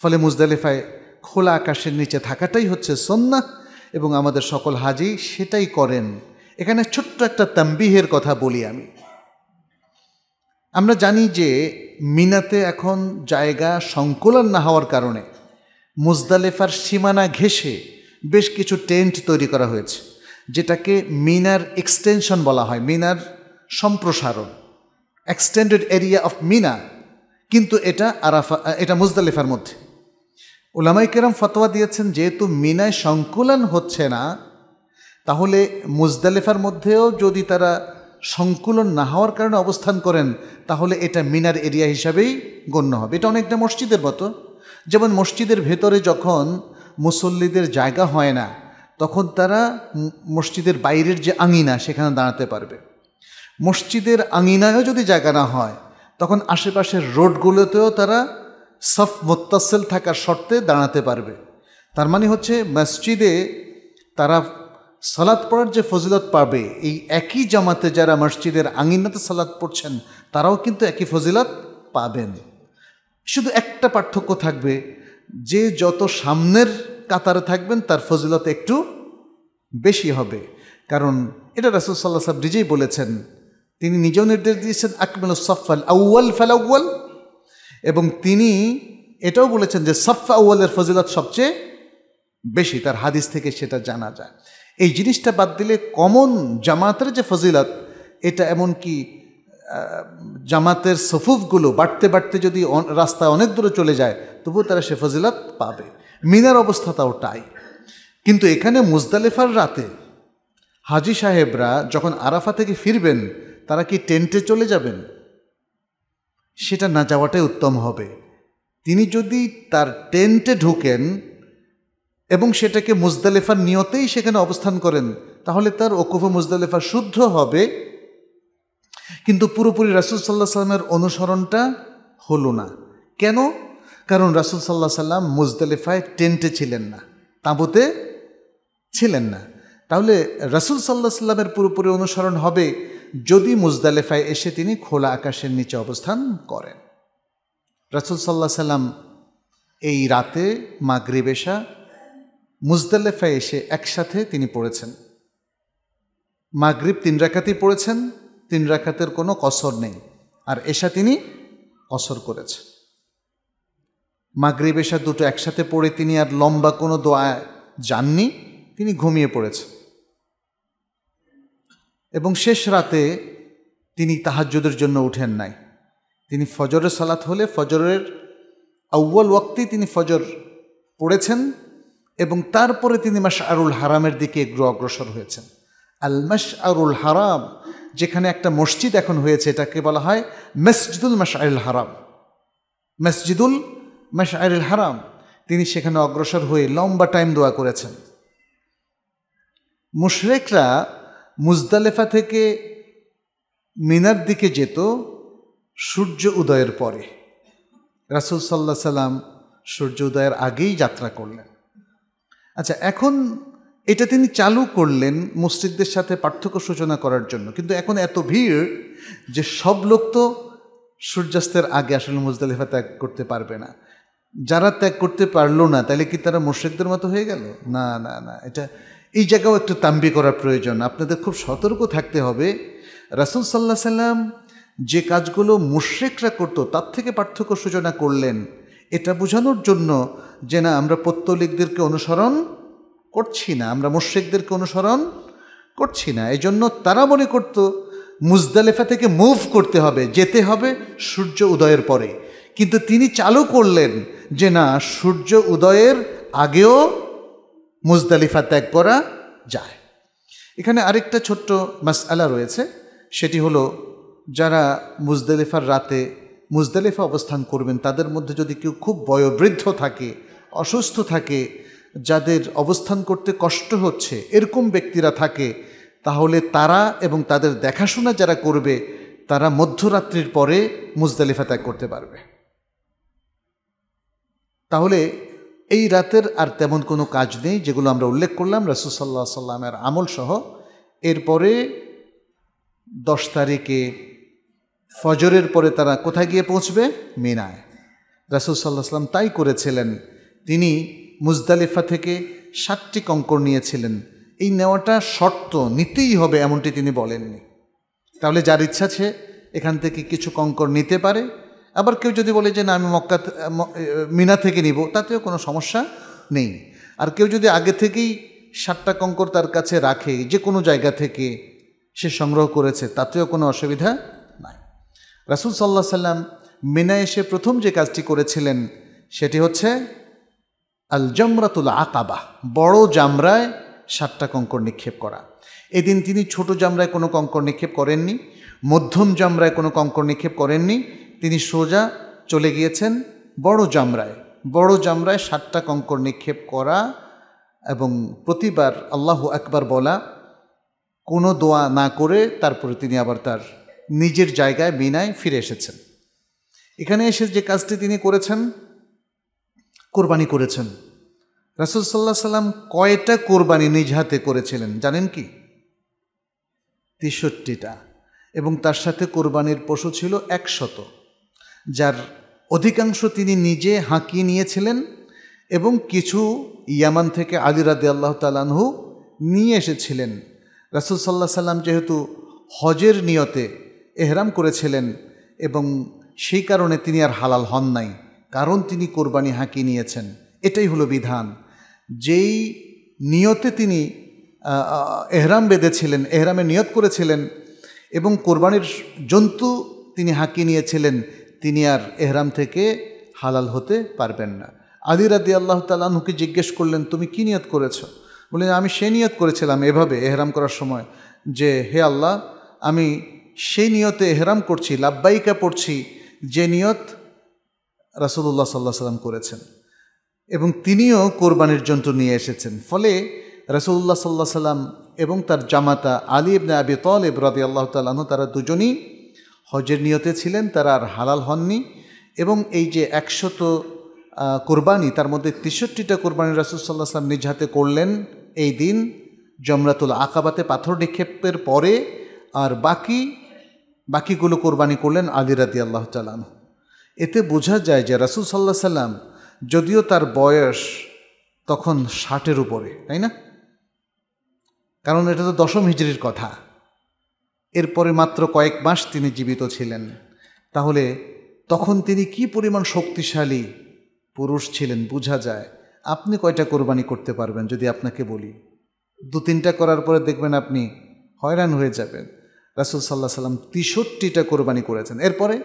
ফলে মুজদালেফায় খোলা আকাশের নিচে থাকাটাই হচ্ছে সন্না এবং আমাদের সকল হাজি সেটাই করেন এখানে ছোট্ট একটা তাম্বিহের কথা বলি আমি আমরা জানি যে মিনাতে এখন জায়গা সংকুলন না হওয়ার কারণে মুজদালেফার সীমানা ঘেঁষে বেশ কিছু টেন্ট তৈরি করা হয়েছে যেটাকে মিনার এক্সটেনশন বলা হয় মিনার সম্প্রসারণ এক্সটেন্ডেড এরিয়া অফ মিনা কিন্তু এটা আরাফা এটা মুজদালিফার মধ্যে ওলামাই কেরাম ফতোয়া দিয়েছেন যেহেতু মিনায় সংকুলন হচ্ছে না তাহলে মুজদালিফার মধ্যেও যদি তারা সংকুলন না হওয়ার কারণে অবস্থান করেন তাহলে এটা মিনার এরিয়া হিসাবেই গণ্য হবে এটা অনেকটা মসজিদের মতো যেমন মসজিদের ভেতরে যখন মুসল্লিদের জায়গা হয় না তখন তারা মসজিদের বাইরের যে আঙিনা সেখানে দাঁড়াতে পারবে মসজিদের আঙিনায়ও যদি জায়গা না হয় তখন আশেপাশের রোডগুলোতেও তারা সফ মোত্তাসেল থাকার শর্তে দাঁড়াতে পারবে তার মানে হচ্ছে মসজিদে তারা সালাদ পড়ার যে ফজিলত পাবে এই একই জামাতে যারা মসজিদের আঙিনাতে সালাদ পড়ছেন তারাও কিন্তু একই ফজিলত পাবেন শুধু একটা পার্থক্য থাকবে যে যত সামনের কাতারে থাকবেন তার ফজিলত একটু বেশি হবে কারণ এটা রাসুল সাল্লাহ সাহেব নিজেই বলেছেন তিনি নিজেও নির্দেশ দিয়েছেন আকমেল সফল আউ্য়াল ফেল আউ্য়াল এবং তিনি এটাও বলেছেন যে সফা আউ্য়ালের ফজিলত সবচেয়ে বেশি তার হাদিস থেকে সেটা জানা যায় এই জিনিসটা বাদ দিলে কমন জামাতের যে ফজিলত এটা এমন কি জামাতের সফুফগুলো বাড়তে বাড়তে যদি রাস্তায় অনেক দূরে চলে যায় তবুও তারা সে ফজিলত পাবে মিনার অবস্থাটাও তাই কিন্তু এখানে মুজদালেফার রাতে হাজি সাহেবরা যখন আরাফা থেকে ফিরবেন তারা কি টেন্টে চলে যাবেন সেটা না যাওয়াটাই উত্তম হবে তিনি যদি তার টেন্টে ঢুকেন এবং সেটাকে মুজদালেফার নিয়তেই সেখানে অবস্থান করেন তাহলে তার ওকুফ মুজদালেফা শুদ্ধ হবে কিন্তু পুরোপুরি রাসুল সাল্লাহ সাল্লামের অনুসরণটা হলো না কেন কারণ রাসুল সাল্লাহ সাল্লাম মুজদালিফায় টেন্টে ছিলেন না তাঁবুতে ছিলেন না তাহলে রাসুল সাল্লাহ সাল্লামের পুরোপুরি অনুসরণ হবে যদি মুজদালেফায় এসে তিনি খোলা আকাশের নিচে অবস্থান করেন রাসুল সাল্লাহ সাল্লাম এই রাতে মাগরিবেশা মুজদালেফায় এসে একসাথে তিনি পড়েছেন মাগরিব তিন রাখাতেই পড়েছেন তিন রাখাতের কোনো কসর নেই আর এসা তিনি কসর করেছেন বেশা দুটো একসাথে পড়ে তিনি আর লম্বা কোনো দোয়া যাননি তিনি ঘুমিয়ে পড়েছে এবং শেষ রাতে তিনি তাহাজ্যদের জন্য উঠেন নাই তিনি ফজরের সালাত হলে ফজরের আউ্বাল ওয়াক্তেই তিনি ফজর পড়েছেন এবং তারপরে তিনি মাস আরুল হারামের দিকে অগ্রসর হয়েছেন আল মাস আরুল হারাম যেখানে একটা মসজিদ এখন হয়েছে এটাকে বলা হয় মসজিদুল মাস আরুল হারাম মসজিদুল মাশাইল হারাম তিনি সেখানে অগ্রসর হয়ে লম্বা টাইম দোয়া করেছেন মুশরেকরা মুজদালেফা থেকে মিনার দিকে যেত সূর্য উদয়ের পরে রাসুল সাল্লা সাল্লাম সূর্য উদয়ের আগেই যাত্রা করলেন আচ্ছা এখন এটা তিনি চালু করলেন মসজিদদের সাথে পার্থক্য সূচনা করার জন্য কিন্তু এখন এত ভিড় যে সব লোক তো সূর্যাস্তের আগে আসলে মুজদালিফা ত্যাগ করতে পারবে না যারা ত্যাগ করতে পারলো না তাহলে কি তারা মুর্শিকদের মতো হয়ে গেল না না না এটা এই জায়গাও একটু তাম্বি করা প্রয়োজন আপনাদের খুব সতর্ক থাকতে হবে রাসুল সাল্লাহ সাল্লাম যে কাজগুলো মুশ্রেকরা করত তার থেকে পার্থক্য সূচনা করলেন এটা বোঝানোর জন্য যে না আমরা পত্তলিকদেরকে অনুসরণ করছি না আমরা মুশ্রেকদেরকে অনুসরণ করছি না এই জন্য তারা মনে করত মুজদালেফা থেকে মুভ করতে হবে যেতে হবে সূর্য উদয়ের পরে কিন্তু তিনি চালু করলেন যে না সূর্য উদয়ের আগেও মুজদালিফা ত্যাগ করা যায় এখানে আরেকটা ছোট্ট মাসআলা রয়েছে সেটি হলো যারা মুজদালিফার রাতে মুজদালিফা অবস্থান করবেন তাদের মধ্যে যদি কেউ খুব বয়োবৃদ্ধ থাকে অসুস্থ থাকে যাদের অবস্থান করতে কষ্ট হচ্ছে এরকম ব্যক্তিরা থাকে তাহলে তারা এবং তাদের দেখাশোনা যারা করবে তারা মধ্যরাত্রির পরে মুজদালিফা ত্যাগ করতে পারবে তাহলে এই রাতের আর তেমন কোনো কাজ নেই যেগুলো আমরা উল্লেখ করলাম রসুসাল্লাহ সাল্লামের আমল সহ এরপরে দশ তারিখে ফজরের পরে তারা কোথায় গিয়ে পৌঁছবে মিনায় রাসুল সাল্লাহ সাল্লাম তাই করেছিলেন তিনি মুজদালিফা থেকে সাতটি কঙ্কর নিয়েছিলেন এই নেওয়াটা শর্ত নিতেই হবে এমনটি তিনি বলেননি তাহলে যার ইচ্ছা আছে এখান থেকে কিছু কঙ্কর নিতে পারে আবার কেউ যদি বলে যে না আমি মক্কা মিনা থেকে নিব তাতেও কোনো সমস্যা নেই আর কেউ যদি আগে থেকেই সাতটা কঙ্কর তার কাছে রাখে যে কোনো জায়গা থেকে সে সংগ্রহ করেছে তাতেও কোনো অসুবিধা নাই রাসুল সাল্লাহ সাল্লাম মিনা এসে প্রথম যে কাজটি করেছিলেন সেটি হচ্ছে আল জমরাতুল আকাবা বড় জামরায় সাতটা কঙ্কর নিক্ষেপ করা এদিন তিনি ছোট জামরায় কোনো কঙ্কর নিক্ষেপ করেননি মধ্যম জামরায় কোনো কঙ্কর নিক্ষেপ করেননি তিনি সোজা চলে গিয়েছেন বড় জামরায় বড় জামরায় সাতটা কঙ্কর নিক্ষেপ করা এবং প্রতিবার আল্লাহ একবার বলা কোনো দোয়া না করে তারপরে তিনি আবার তার নিজের জায়গায় মিনায় ফিরে এসেছেন এখানে এসে যে কাজটি তিনি করেছেন কোরবানি করেছেন রাসুল সাল্লাহ সাল্লাম কয়টা কোরবানি নিজ হাতে করেছিলেন জানেন কি তেষট্টিটা এবং তার সাথে কোরবানির পশু ছিল একশত যার অধিকাংশ তিনি নিজে হাঁকিয়ে নিয়েছিলেন এবং কিছু ইয়ামান থেকে আলী রাদে আল্লাহ তালানহু নিয়ে এসেছিলেন রাসুল সাল্লাহ সাল্লাম যেহেতু হজের নিয়তে এহরাম করেছিলেন এবং সেই কারণে তিনি আর হালাল হন নাই কারণ তিনি কোরবানি হাঁকিয়ে নিয়েছেন এটাই হলো বিধান যেই নিয়তে তিনি এহরাম বেঁধেছিলেন এহরামে নিয়ত করেছিলেন এবং কোরবানির জন্তু তিনি হাঁকিয়ে নিয়েছিলেন তিনি আর এহরাম থেকে হালাল হতে পারবেন না আলী রাদি আল্লাহ তালুকে জিজ্ঞেস করলেন তুমি কী নিয়ত করেছ বললেন আমি সে নিয়ত করেছিলাম এভাবে এহরাম করার সময় যে হে আল্লাহ আমি সেই নিয়তে এহরাম করছি লাব্বাইকা পড়ছি যে নিয়ত রাসুলুল্লাহ সাল্লাহ সাল্লাম করেছেন এবং তিনিও কোরবানির জন্তু নিয়ে এসেছেন ফলে রাসুল্লাহ সাল্লাহ সাল্লাম এবং তার জামাতা আলী ইবনে আবি এব রাদি আল্লাহ তাল্লাহ তারা দুজনই হজের নিয়তে ছিলেন তারা আর হালাল হননি এবং এই যে একশত কোরবানি তার মধ্যে তেষট্টিটা কোরবানি রাসুলসাল্লাহ সাল্লাম নিজ হাতে করলেন এই দিন জমরাতুল আকাবাতে পাথর নিক্ষেপের পরে আর বাকি বাকিগুলো কোরবানি করলেন আলী রাদি আল্লাহ তালান এতে বোঝা যায় যে রাসুল সাল্লাহ সাল্লাম যদিও তার বয়স তখন ষাটের উপরে তাই না কারণ এটা তো দশম হিজড়ির কথা এরপরে মাত্র কয়েক মাস তিনি জীবিত ছিলেন তাহলে তখন তিনি কি পরিমাণ শক্তিশালী পুরুষ ছিলেন বোঝা যায় আপনি কয়টা কোরবানি করতে পারবেন যদি আপনাকে বলি দু তিনটা করার পরে দেখবেন আপনি হয়রান হয়ে যাবেন রাসুল সাল্লাহ সাল্লাম তেষট্টিটা কোরবানি করেছেন এরপরে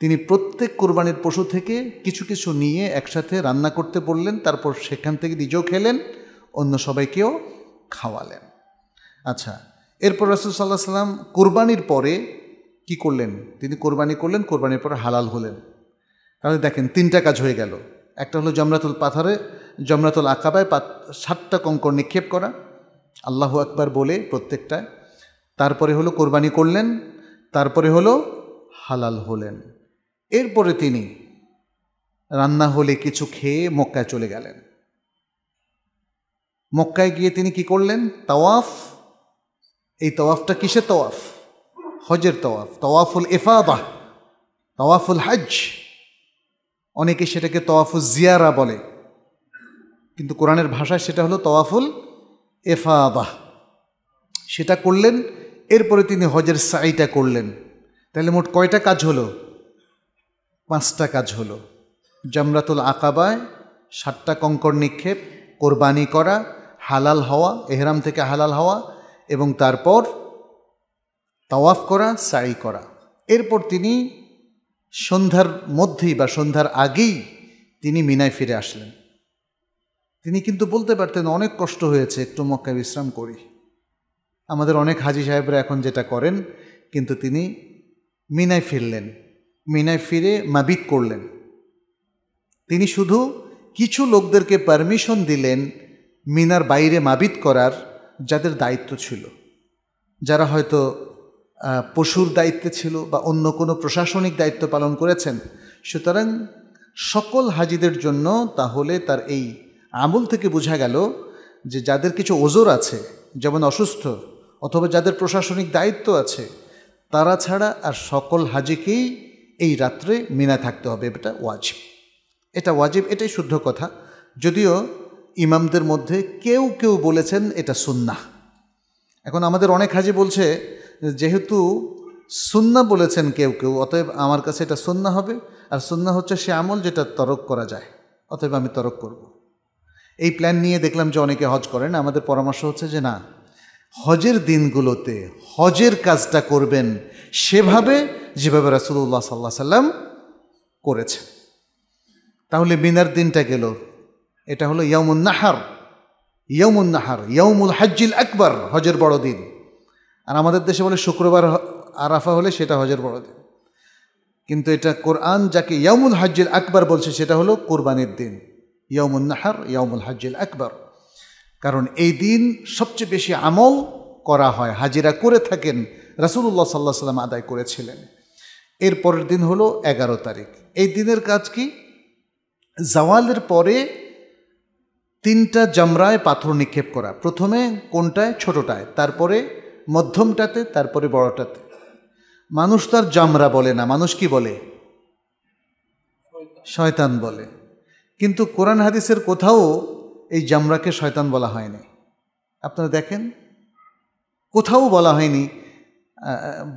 তিনি প্রত্যেক কোরবানির পশু থেকে কিছু কিছু নিয়ে একসাথে রান্না করতে বললেন তারপর সেখান থেকে নিজেও খেলেন অন্য সবাইকেও খাওয়ালেন আচ্ছা এরপর রাসুল সাল্লাহ সাল্লাম কোরবানির পরে কি করলেন তিনি কোরবানি করলেন কোরবানির পরে হালাল হলেন তাহলে দেখেন তিনটা কাজ হয়ে গেল একটা হলো জমরাতুল পাথারে জমরাতুল আকাবায় পা সাতটা কঙ্কর নিক্ষেপ করা আল্লাহ আকবার বলে প্রত্যেকটায় তারপরে হলো কোরবানি করলেন তারপরে হলো হালাল হলেন এরপরে তিনি রান্না হলে কিছু খেয়ে মক্কায় চলে গেলেন মক্কায় গিয়ে তিনি কি করলেন তাওয়াফ এই তওয়াফটা কিসের তওয়াফ হজের তওয়াফ তওয়াফুল ইফাদা তওয়াফুল হজ অনেকে সেটাকে তওয়াফুল জিয়ারা বলে কিন্তু কোরআনের ভাষায় সেটা হলো তওয়াফুল এফাদা সেটা করলেন এরপরে তিনি হজের সাইটা করলেন তাহলে মোট কয়টা কাজ হলো পাঁচটা কাজ হলো জামরাতুল আকাবায় সাতটা কঙ্কর নিক্ষেপ কোরবানি করা হালাল হওয়া এহরাম থেকে হালাল হওয়া এবং তারপর তাওয়াফ করা সাড়ি করা এরপর তিনি সন্ধ্যার মধ্যেই বা সন্ধ্যার আগেই তিনি মিনায় ফিরে আসলেন তিনি কিন্তু বলতে পারতেন অনেক কষ্ট হয়েছে একটু মক্কায় বিশ্রাম করি আমাদের অনেক হাজি সাহেবরা এখন যেটা করেন কিন্তু তিনি মিনায় ফিরলেন মিনায় ফিরে মাবিক করলেন তিনি শুধু কিছু লোকদেরকে পারমিশন দিলেন মিনার বাইরে মাবিত করার যাদের দায়িত্ব ছিল যারা হয়তো পশুর দায়িত্বে ছিল বা অন্য কোনো প্রশাসনিক দায়িত্ব পালন করেছেন সুতরাং সকল হাজিদের জন্য তাহলে তার এই আমল থেকে বোঝা গেল যে যাদের কিছু ওজোর আছে যেমন অসুস্থ অথবা যাদের প্রশাসনিক দায়িত্ব আছে তারা ছাড়া আর সকল হাজিকেই এই রাত্রে মিনা থাকতে হবে এটা ওয়াজিব এটা ওয়াজিব এটাই শুদ্ধ কথা যদিও ইমামদের মধ্যে কেউ কেউ বলেছেন এটা সুন্না এখন আমাদের অনেক হাজি বলছে যেহেতু সুন্না বলেছেন কেউ কেউ অতএব আমার কাছে এটা সুন্না হবে আর সুন্না হচ্ছে সে আমল যেটা তরক করা যায় অতএব আমি তরক করব। এই প্ল্যান নিয়ে দেখলাম যে অনেকে হজ করেন আমাদের পরামর্শ হচ্ছে যে না হজের দিনগুলোতে হজের কাজটা করবেন সেভাবে যেভাবে রাসুল্লাহ সাল্লাহ সাল্লাম করেছে তাহলে মিনার দিনটা গেল এটা হলো ইয়ামুন নাহার ইয়মুল হাজ্জিল আকবর হজের বড় দিন আর আমাদের দেশে বলে শুক্রবার আরাফা হলে সেটা হজের বড় দিন কিন্তু এটা কোরআন যাকে ইয়মুল হাজ্জিল আকবর বলছে সেটা হলো কোরবানির দিন নাহার ইয়মুল হাজ্জিল আকবর কারণ এই দিন সবচেয়ে বেশি আমল করা হয় হাজিরা করে থাকেন রাসুলুল্লাহ সাল্লাহ সাল্লাম আদায় করেছিলেন এর পরের দিন হলো এগারো তারিখ এই দিনের কাজ কি জাওয়ালের পরে তিনটা জামরায় পাথর নিক্ষেপ করা প্রথমে কোনটায় ছোটটায় তারপরে মধ্যমটাতে তারপরে বড়টাতে মানুষ তার জামরা বলে না মানুষ কি বলে শয়তান বলে কিন্তু কোরআন হাদিসের কোথাও এই জামরাকে শয়তান বলা হয়নি আপনারা দেখেন কোথাও বলা হয়নি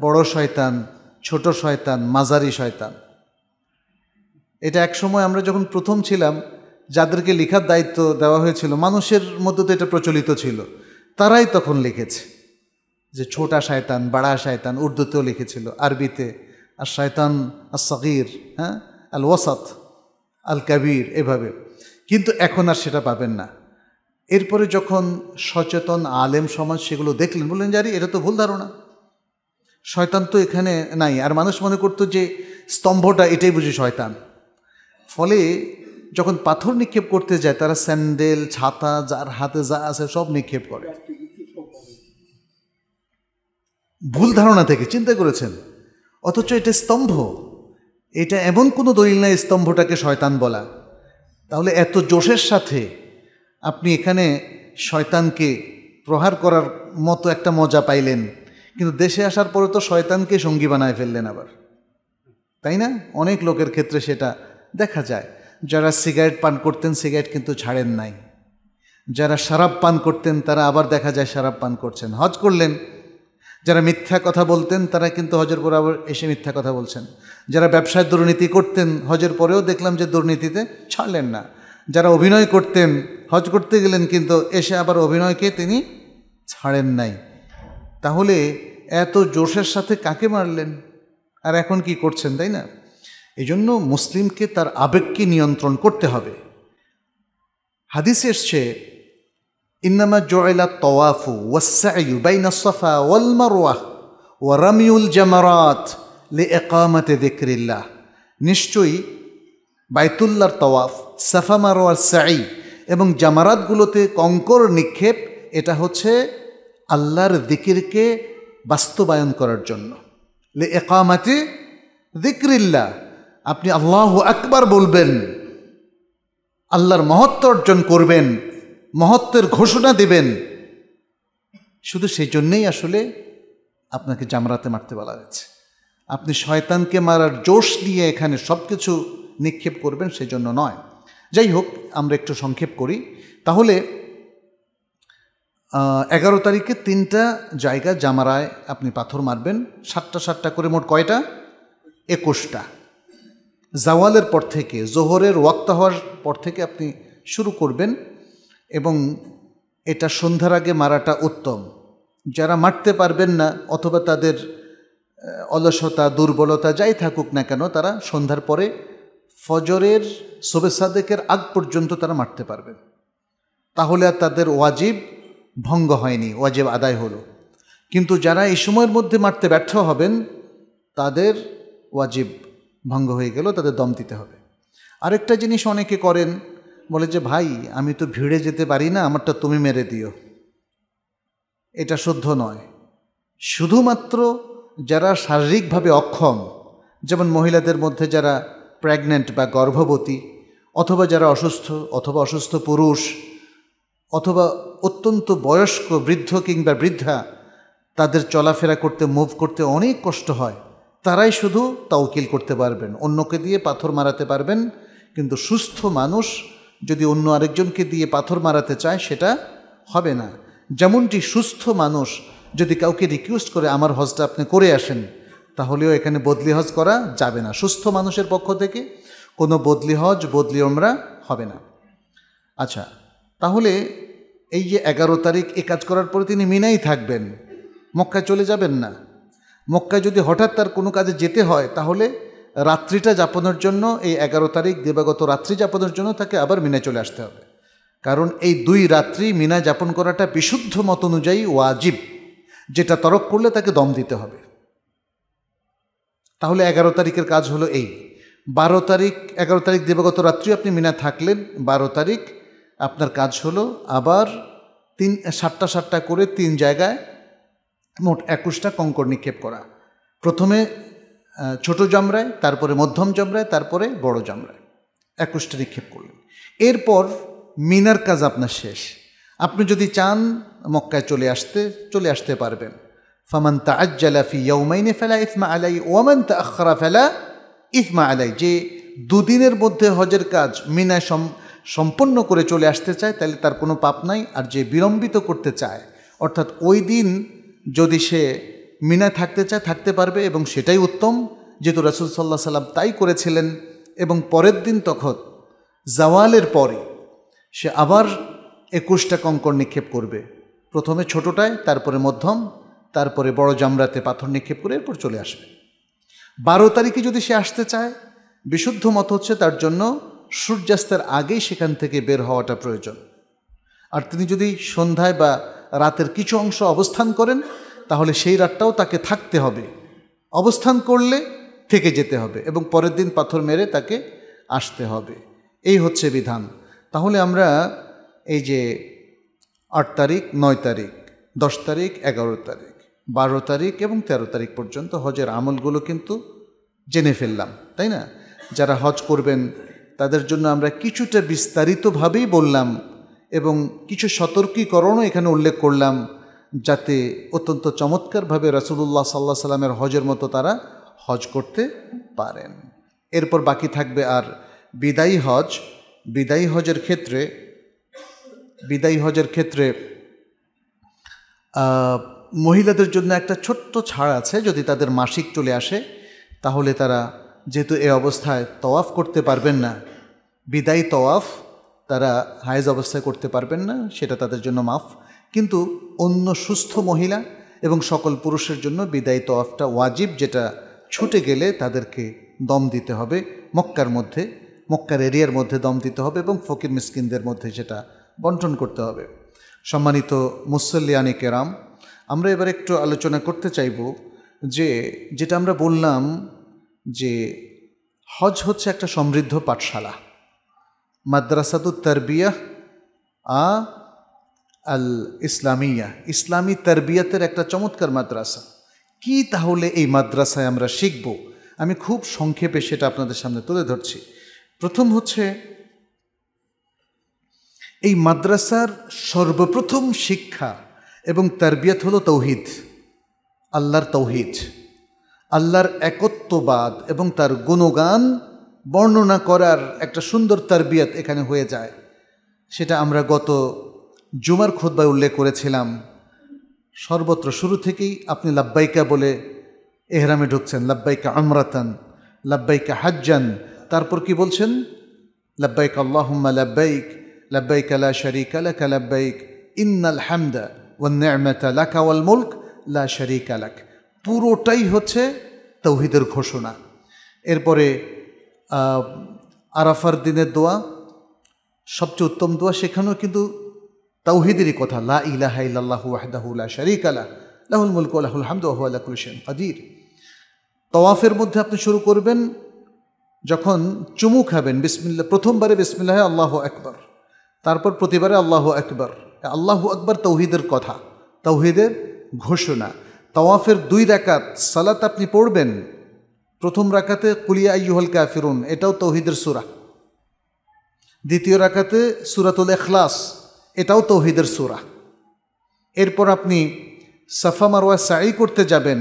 বড় শয়তান ছোট শয়তান মাঝারি শয়তান এটা এক সময় আমরা যখন প্রথম ছিলাম যাদেরকে লেখার দায়িত্ব দেওয়া হয়েছিল মানুষের মধ্যে তো এটা প্রচলিত ছিল তারাই তখন লিখেছে যে ছোটা শায়তান বাড়া শায়তান উর্দুতেও লিখেছিল আরবিতে আর শায়তান আর সগির হ্যাঁ আল ওয়াসাত আল কাবির এভাবে কিন্তু এখন আর সেটা পাবেন না এরপরে যখন সচেতন আলেম সমাজ সেগুলো দেখলেন বললেন জারি এটা তো ভুল ধারণা শয়তান তো এখানে নাই আর মানুষ মনে করতো যে স্তম্ভটা এটাই বুঝি শয়তান ফলে যখন পাথর নিক্ষেপ করতে যায় তারা স্যান্ডেল ছাতা যার হাতে যা আছে সব নিক্ষেপ করে ভুল ধারণা থেকে চিন্তা করেছেন অথচ এটা স্তম্ভ এটা এমন কোনো দলিল নাই স্তম্ভটাকে শয়তান বলা তাহলে এত জোশের সাথে আপনি এখানে শয়তানকে প্রহার করার মতো একটা মজা পাইলেন কিন্তু দেশে আসার পরে তো শয়তানকে সঙ্গী বানায় ফেললেন আবার তাই না অনেক লোকের ক্ষেত্রে সেটা দেখা যায় যারা সিগারেট পান করতেন সিগারেট কিন্তু ছাড়েন নাই যারা শারাপ পান করতেন তারা আবার দেখা যায় শারাপ পান করছেন হজ করলেন যারা মিথ্যা কথা বলতেন তারা কিন্তু হজের পর আবার এসে মিথ্যা কথা বলছেন যারা ব্যবসায় দুর্নীতি করতেন হজের পরেও দেখলাম যে দুর্নীতিতে ছাড়লেন না যারা অভিনয় করতেন হজ করতে গেলেন কিন্তু এসে আবার অভিনয়কে তিনি ছাড়েন নাই তাহলে এত জোশের সাথে কাকে মারলেন আর এখন কি করছেন তাই না এজন্য মুসলিমকে তার আবেগকে নিয়ন্ত্রণ করতে হবে হাদিস এসছে ইন্নামা জয়লা তওয়াফু ওয়াসা বাইনা সফা ওয়াল মারওয়াহ ওয়া রামিউল জামারাত লে একামাতে দেখরিল্লাহ নিশ্চয়ই বাইতুল্লার তওয়াফ সাফা মারোয়ার সাই এবং জামারাতগুলোতে কঙ্কর নিক্ষেপ এটা হচ্ছে আল্লাহর দিকিরকে বাস্তবায়ন করার জন্য লে একামাতে দিকরিল্লাহ আপনি আল্লাহ একবার বলবেন আল্লাহর মহত্ব অর্জন করবেন মহত্বের ঘোষণা দেবেন শুধু সেই জন্যেই আসলে আপনাকে জামরাতে মারতে বলা হয়েছে আপনি শয়তানকে মারার জোশ নিয়ে এখানে সব কিছু নিক্ষেপ করবেন সেজন্য নয় যাই হোক আমরা একটু সংক্ষেপ করি তাহলে এগারো তারিখে তিনটা জায়গা জামারায় আপনি পাথর মারবেন সাতটা সাতটা করে মোট কয়টা একুশটা জাওয়ালের পর থেকে জোহরের ওয়াক্ত হওয়ার পর থেকে আপনি শুরু করবেন এবং এটা সন্ধ্যার আগে মারাটা উত্তম যারা মারতে পারবেন না অথবা তাদের অলসতা দুর্বলতা যাই থাকুক না কেন তারা সন্ধ্যার পরে ফজরের সোবে সাদেকের আগ পর্যন্ত তারা মারতে পারবেন তাহলে আর তাদের ওয়াজিব ভঙ্গ হয়নি ওয়াজিব আদায় হলো কিন্তু যারা এই সময়ের মধ্যে মারতে ব্যর্থ হবেন তাদের ওয়াজিব ভঙ্গ হয়ে গেল তাদের দম দিতে হবে আরেকটা জিনিস অনেকে করেন বলে যে ভাই আমি তো ভিড়ে যেতে পারি না আমারটা তুমি মেরে দিও এটা শুদ্ধ নয় শুধুমাত্র যারা শারীরিকভাবে অক্ষম যেমন মহিলাদের মধ্যে যারা প্রেগনেন্ট বা গর্ভবতী অথবা যারা অসুস্থ অথবা অসুস্থ পুরুষ অথবা অত্যন্ত বয়স্ক বৃদ্ধ কিংবা বৃদ্ধা তাদের চলাফেরা করতে মুভ করতে অনেক কষ্ট হয় তারাই শুধু তাওকিল করতে পারবেন অন্যকে দিয়ে পাথর মারাতে পারবেন কিন্তু সুস্থ মানুষ যদি অন্য আরেকজনকে দিয়ে পাথর মারাতে চায় সেটা হবে না যেমনটি সুস্থ মানুষ যদি কাউকে রিকোয়েস্ট করে আমার হজটা আপনি করে আসেন তাহলেও এখানে বদলি হজ করা যাবে না সুস্থ মানুষের পক্ষ থেকে কোনো বদলি হজ বদলি ওমরা হবে না আচ্ছা তাহলে এই যে এগারো তারিখ এ কাজ করার পরে তিনি মিনাই থাকবেন মক্কা চলে যাবেন না মক্কায় যদি হঠাৎ তার কোনো কাজে যেতে হয় তাহলে রাত্রিটা যাপনের জন্য এই এগারো তারিখ দেবাগত রাত্রি যাপনের জন্য তাকে আবার মিনা চলে আসতে হবে কারণ এই দুই রাত্রি মিনা যাপন করাটা বিশুদ্ধ মত অনুযায়ী ওয়াজিব যেটা তরক করলে তাকে দম দিতে হবে তাহলে এগারো তারিখের কাজ হলো এই বারো তারিখ এগারো তারিখ দেবাগত রাত্রি আপনি মিনা থাকলেন বারো তারিখ আপনার কাজ হলো আবার তিন সাতটা সাতটা করে তিন জায়গায় মোট একুশটা কঙ্কর নিক্ষেপ করা প্রথমে ছোট জামরায় তারপরে মধ্যম জামরায় তারপরে বড় জামরায় একুশটা নিক্ষেপ করলেন এরপর মিনার কাজ আপনার শেষ আপনি যদি চান মক্কায় চলে আসতে চলে আসতে পারবেন ফামান আজ্জালাফি আজ্জালা ফেলা ইসমা আলাই ওয়ামান তা আখরা ফেলা ইসমা আলাই যে দুদিনের মধ্যে হজের কাজ মিনায় সম্পন্ন করে চলে আসতে চায় তাহলে তার কোনো পাপ নাই আর যে বিলম্বিত করতে চায় অর্থাৎ ওই দিন যদি সে মিনায় থাকতে চায় থাকতে পারবে এবং সেটাই উত্তম যেহেতু রাসুল সাল্লাহ সাল্লাম তাই করেছিলেন এবং পরের দিন তখন জাওয়ালের পরে সে আবার একুশটা কঙ্কর নিক্ষেপ করবে প্রথমে ছোটোটায় তারপরে মধ্যম তারপরে বড় জামরাতে পাথর নিক্ষেপ করে এরপর চলে আসবে বারো তারিখে যদি সে আসতে চায় বিশুদ্ধ মত হচ্ছে তার জন্য সূর্যাস্তের আগেই সেখান থেকে বের হওয়াটা প্রয়োজন আর তিনি যদি সন্ধ্যায় বা রাতের কিছু অংশ অবস্থান করেন তাহলে সেই রাতটাও তাকে থাকতে হবে অবস্থান করলে থেকে যেতে হবে এবং পরের দিন পাথর মেরে তাকে আসতে হবে এই হচ্ছে বিধান তাহলে আমরা এই যে আট তারিখ নয় তারিখ দশ তারিখ এগারো তারিখ বারো তারিখ এবং তেরো তারিখ পর্যন্ত হজের আমলগুলো কিন্তু জেনে ফেললাম তাই না যারা হজ করবেন তাদের জন্য আমরা কিছুটা বিস্তারিতভাবেই বললাম এবং কিছু সতর্কীকরণও এখানে উল্লেখ করলাম যাতে অত্যন্ত চমৎকারভাবে রাসুলুল্লাহ সাল্লাহ সাল্লামের হজের মতো তারা হজ করতে পারেন এরপর বাকি থাকবে আর বিদায়ী হজ বিদায়ী হজের ক্ষেত্রে বিদায়ী হজের ক্ষেত্রে মহিলাদের জন্য একটা ছোট্ট ছাড় আছে যদি তাদের মাসিক চলে আসে তাহলে তারা যেহেতু এ অবস্থায় তওয়াফ করতে পারবেন না বিদায়ী তওয়াফ তারা হায়েজ অবস্থায় করতে পারবেন না সেটা তাদের জন্য মাফ কিন্তু অন্য সুস্থ মহিলা এবং সকল পুরুষের জন্য বিদায় অফটা ওয়াজিব যেটা ছুটে গেলে তাদেরকে দম দিতে হবে মক্কার মধ্যে মক্কার এরিয়ার মধ্যে দম দিতে হবে এবং ফকির মিসকিনদের মধ্যে সেটা বন্টন করতে হবে সম্মানিত মুসল্লিয়ানি কেরাম আমরা এবার একটু আলোচনা করতে চাইব যে যেটা আমরা বললাম যে হজ হচ্ছে একটা সমৃদ্ধ পাঠশালা মাদ্রাসাতু তরবিয়া আ আল ইসলামিয়া ইসলামী তরবিয়াতের একটা চমৎকার মাদ্রাসা কি তাহলে এই মাদ্রাসায় আমরা শিখব আমি খুব সংক্ষেপে সেটা আপনাদের সামনে তুলে ধরছি প্রথম হচ্ছে এই মাদ্রাসার সর্বপ্রথম শিক্ষা এবং তারবিয়াত হলো তৌহিদ আল্লাহর তৌহিদ আল্লাহর একত্ববাদ এবং তার গুণগান বর্ণনা করার একটা সুন্দর তারবিয়াত এখানে হয়ে যায় সেটা আমরা গত জুমার বা উল্লেখ করেছিলাম সর্বত্র শুরু থেকেই আপনি লাব্বাইকা বলে এহরামে ঢুকছেন লাব্বাইকা আমরাতান লাব্বাইকা হাজ্জান তারপর কি বলছেন লাব্বাইক আল্লাহম্মা লাব্বাইক লাব্বাইক লা শরিকা লাকা লাব্বাইক ইন্নাল হামদা ওয়ান নি'মাতা লাকা ওয়াল মুলক লা শরিকা লাক পুরোটাই হচ্ছে তৌহিদের ঘোষণা এরপরে আরাফার দিনের দোয়া সবচেয়ে উত্তম দোয়া সেখানেও কিন্তু তাওহিদেরই কথা লা ইলাহা ইল্লাল্লাহ লা শারিক আলা লাহুল মুলক আলাহুল হামদ আল্লাহুল শেন কাদির তওয়াফের মধ্যে আপনি শুরু করবেন যখন চুমু খাবেন বিসমিল্লা প্রথমবারে বিসমিল্লাহ আল্লাহ একবার তারপর প্রতিবারে আল্লাহ একবার আল্লাহ আকবার তৌহিদের কথা তৌহিদের ঘোষণা তওয়াফের দুই রাকাত সালাত আপনি পড়বেন প্রথম রাকাতে কুলিয়া আইহল কাফিরুন এটাও তৌহিদের সুরা দ্বিতীয় রাকাতে সুরাতুল এখলাস এটাও তৌহিদের সুরা এরপর আপনি সাফা মারোয়া সাই করতে যাবেন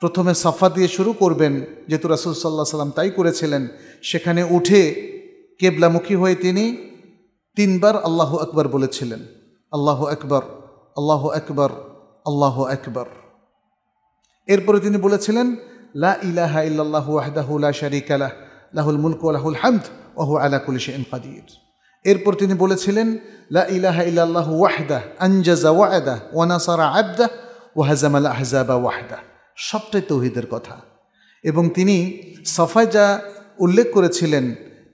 প্রথমে সাফা দিয়ে শুরু করবেন যেহেতু রাসুল সাল্লাহ সাল্লাম তাই করেছিলেন সেখানে উঠে কেবলামুখী হয়ে তিনি তিনবার আল্লাহ আকবার বলেছিলেন আল্লাহ আকবর আল্লাহ আকবর আল্লাহ আকবর এরপরে তিনি বলেছিলেন লা ইলাহা ইল্লাল্লাহু ওয়াহদাহু লা শারিকা লাহ লাহুল মুলকু লাহুল হামদ ওহু আলা কুলি শাইইন কাদির এরপর তিনি বলেছিলেন লা ইলাহা ইল্লাল্লাহ ওয়াহদা আনজাজা ওয়াদা ওয়া নাসারা আবদা ওয়া হাজামাল আহজাবা ওয়াহদা সবটাই তৌহিদের কথা এবং তিনি সাফায় যা উল্লেখ করেছিলেন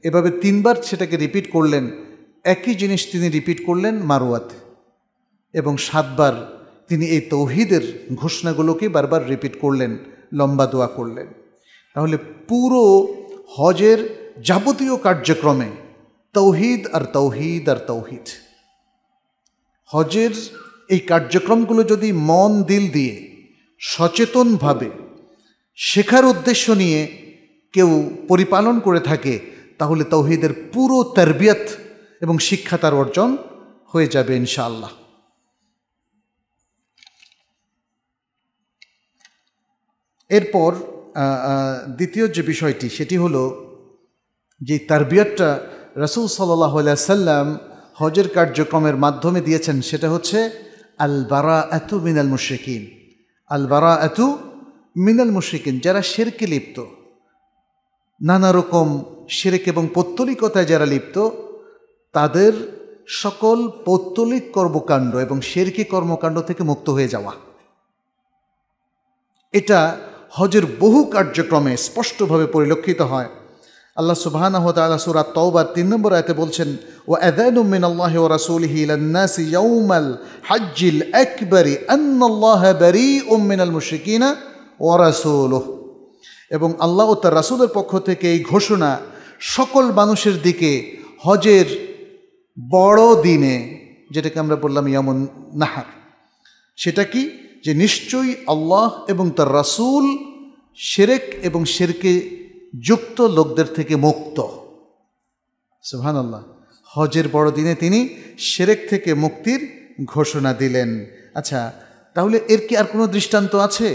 এভাবে তিনবার সেটাকে রিপিট করলেন একই জিনিস তিনি রিপিট করলেন মারোয়াত এবং সাতবার তিনি এই তৌহিদের ঘোষণাগুলোকে বারবার রিপিট করলেন লম্বা দোয়া করলেন তাহলে পুরো হজের যাবতীয় কার্যক্রমে তৌহিদ আর তৌহিদ আর তৌহিদ হজের এই কার্যক্রমগুলো যদি মন দিল দিয়ে সচেতনভাবে শেখার উদ্দেশ্য নিয়ে কেউ পরিপালন করে থাকে তাহলে তৌহিদের পুরো তরবিয়ত এবং শিক্ষা তার অর্জন হয়ে যাবে ইনশাআল্লাহ এরপর দ্বিতীয় যে বিষয়টি সেটি হল যে তারবিয়তটা রসুল সাল্লাহ সাল্লাম হজের কার্যক্রমের মাধ্যমে দিয়েছেন সেটা হচ্ছে আল বারা এতু মিনাল মুশিকিন আল বারা এতু মিনাল মুশিকিন যারা শেরকে লিপ্ত নানা রকম সেরেক এবং পৌত্তলিকতায় যারা লিপ্ত তাদের সকল পৌত্তলিক কর্মকাণ্ড এবং সেরকি কর্মকাণ্ড থেকে মুক্ত হয়ে যাওয়া এটা হজের বহু কার্যক্রমে স্পষ্টভাবে পরিলক্ষিত হয় আল্লাহ সুবাহ হতালা সুরা তওবার তিন নম্বর আয়তে বলছেন ও ও রাসুলহ এবং আল্লাহ ও তার রাসুলের পক্ষ থেকে এই ঘোষণা সকল মানুষের দিকে হজের বড় দিনে যেটাকে আমরা বললাম ইয়ামুন নাহার সেটা কি যে নিশ্চয়ই আল্লাহ এবং তার রাসুল সেরেক এবং সেরকে যুক্ত লোকদের থেকে মুক্ত সুহান আল্লাহ হজের বড় দিনে তিনি সেরেক থেকে মুক্তির ঘোষণা দিলেন আচ্ছা তাহলে এর কি আর কোনো দৃষ্টান্ত আছে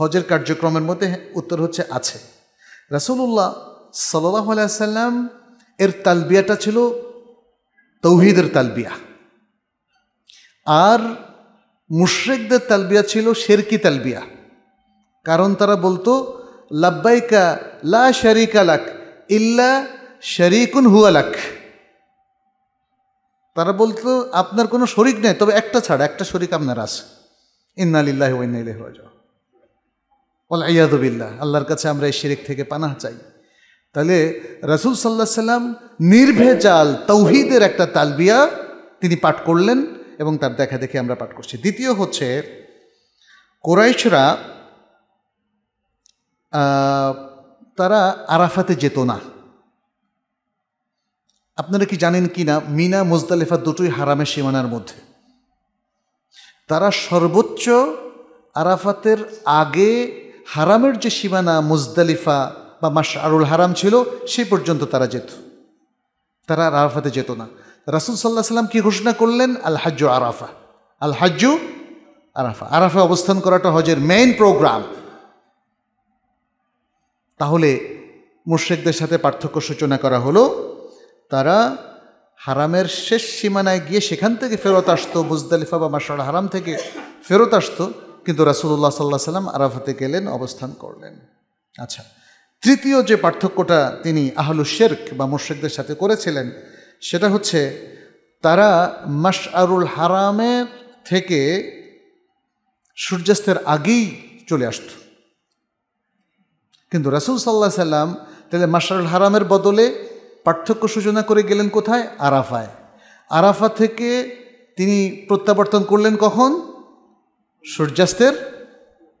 হজের কার্যক্রমের মধ্যে উত্তর হচ্ছে আছে রাসুল্লাহ সাল্লাহ আলাইসাল্লাম এর তালবিয়াটা ছিল তৌহিদের তালবিয়া আর মুশ্রেকদের তালবিয়া ছিল শেরকি তালবিয়া কারণ তারা বলতো লাব্বাইকা লা শারিকা লাক ইল্লা শারিকুন হুয়ালাক তারা বলতো আপনার কোনো শরিক নেই তবে একটা ছাড়া একটা শরিক আপনার আছে ইন্নালিল্লাহ ইন্নাইলে বিল্লাহ আল্লাহর কাছে আমরা এই শিরিক থেকে পানাহ চাই তাহলে রাসুল সাল্লাহ সাল্লাম নির্ভেজাল তৌহিদের একটা তালবিয়া তিনি পাঠ করলেন এবং তার দেখা দেখে আমরা পাঠ করছি দ্বিতীয় হচ্ছে কোরাইশরা তারা আরাফাতে যেত না আপনারা কি জানেন কি না মিনা মোজদালেফা দুটোই হারামের সীমানার মধ্যে তারা সর্বোচ্চ আরাফাতের আগে হারামের যে সীমানা মুজদালিফা বা মাস আরুল হারাম ছিল সেই পর্যন্ত তারা যেত তারা আরাফাতে যেত না রাসুল সাল্লাহ সাল্লাম কি ঘোষণা করলেন আল হাজ্জু আরাফা আল হাজ্জু আরাফা আরাফা অবস্থান করাটা হজের মেইন প্রোগ্রাম তাহলে মুর্শেকদের সাথে পার্থক্য সূচনা করা হলো তারা হারামের শেষ সীমানায় গিয়ে সেখান থেকে ফেরত আসতো মুজদালিফা বা মাসার হারাম থেকে ফেরত আসতো কিন্তু রাসুল্লাহ সাল্লাহ সাল্লাম আরাফাতে গেলেন অবস্থান করলেন আচ্ছা তৃতীয় যে পার্থক্যটা তিনি আহলু শেরক বা মুর্শেকদের সাথে করেছিলেন সেটা হচ্ছে তারা মাস আরুল হারামের থেকে সূর্যাস্তের আগেই চলে আসত কিন্তু রাসুল সাল্লাহ সাল্লাম তাহলে মাসারুল হারামের বদলে পার্থক্য সূচনা করে গেলেন কোথায় আরাফায় আরাফা থেকে তিনি প্রত্যাবর্তন করলেন কখন সূর্যাস্তের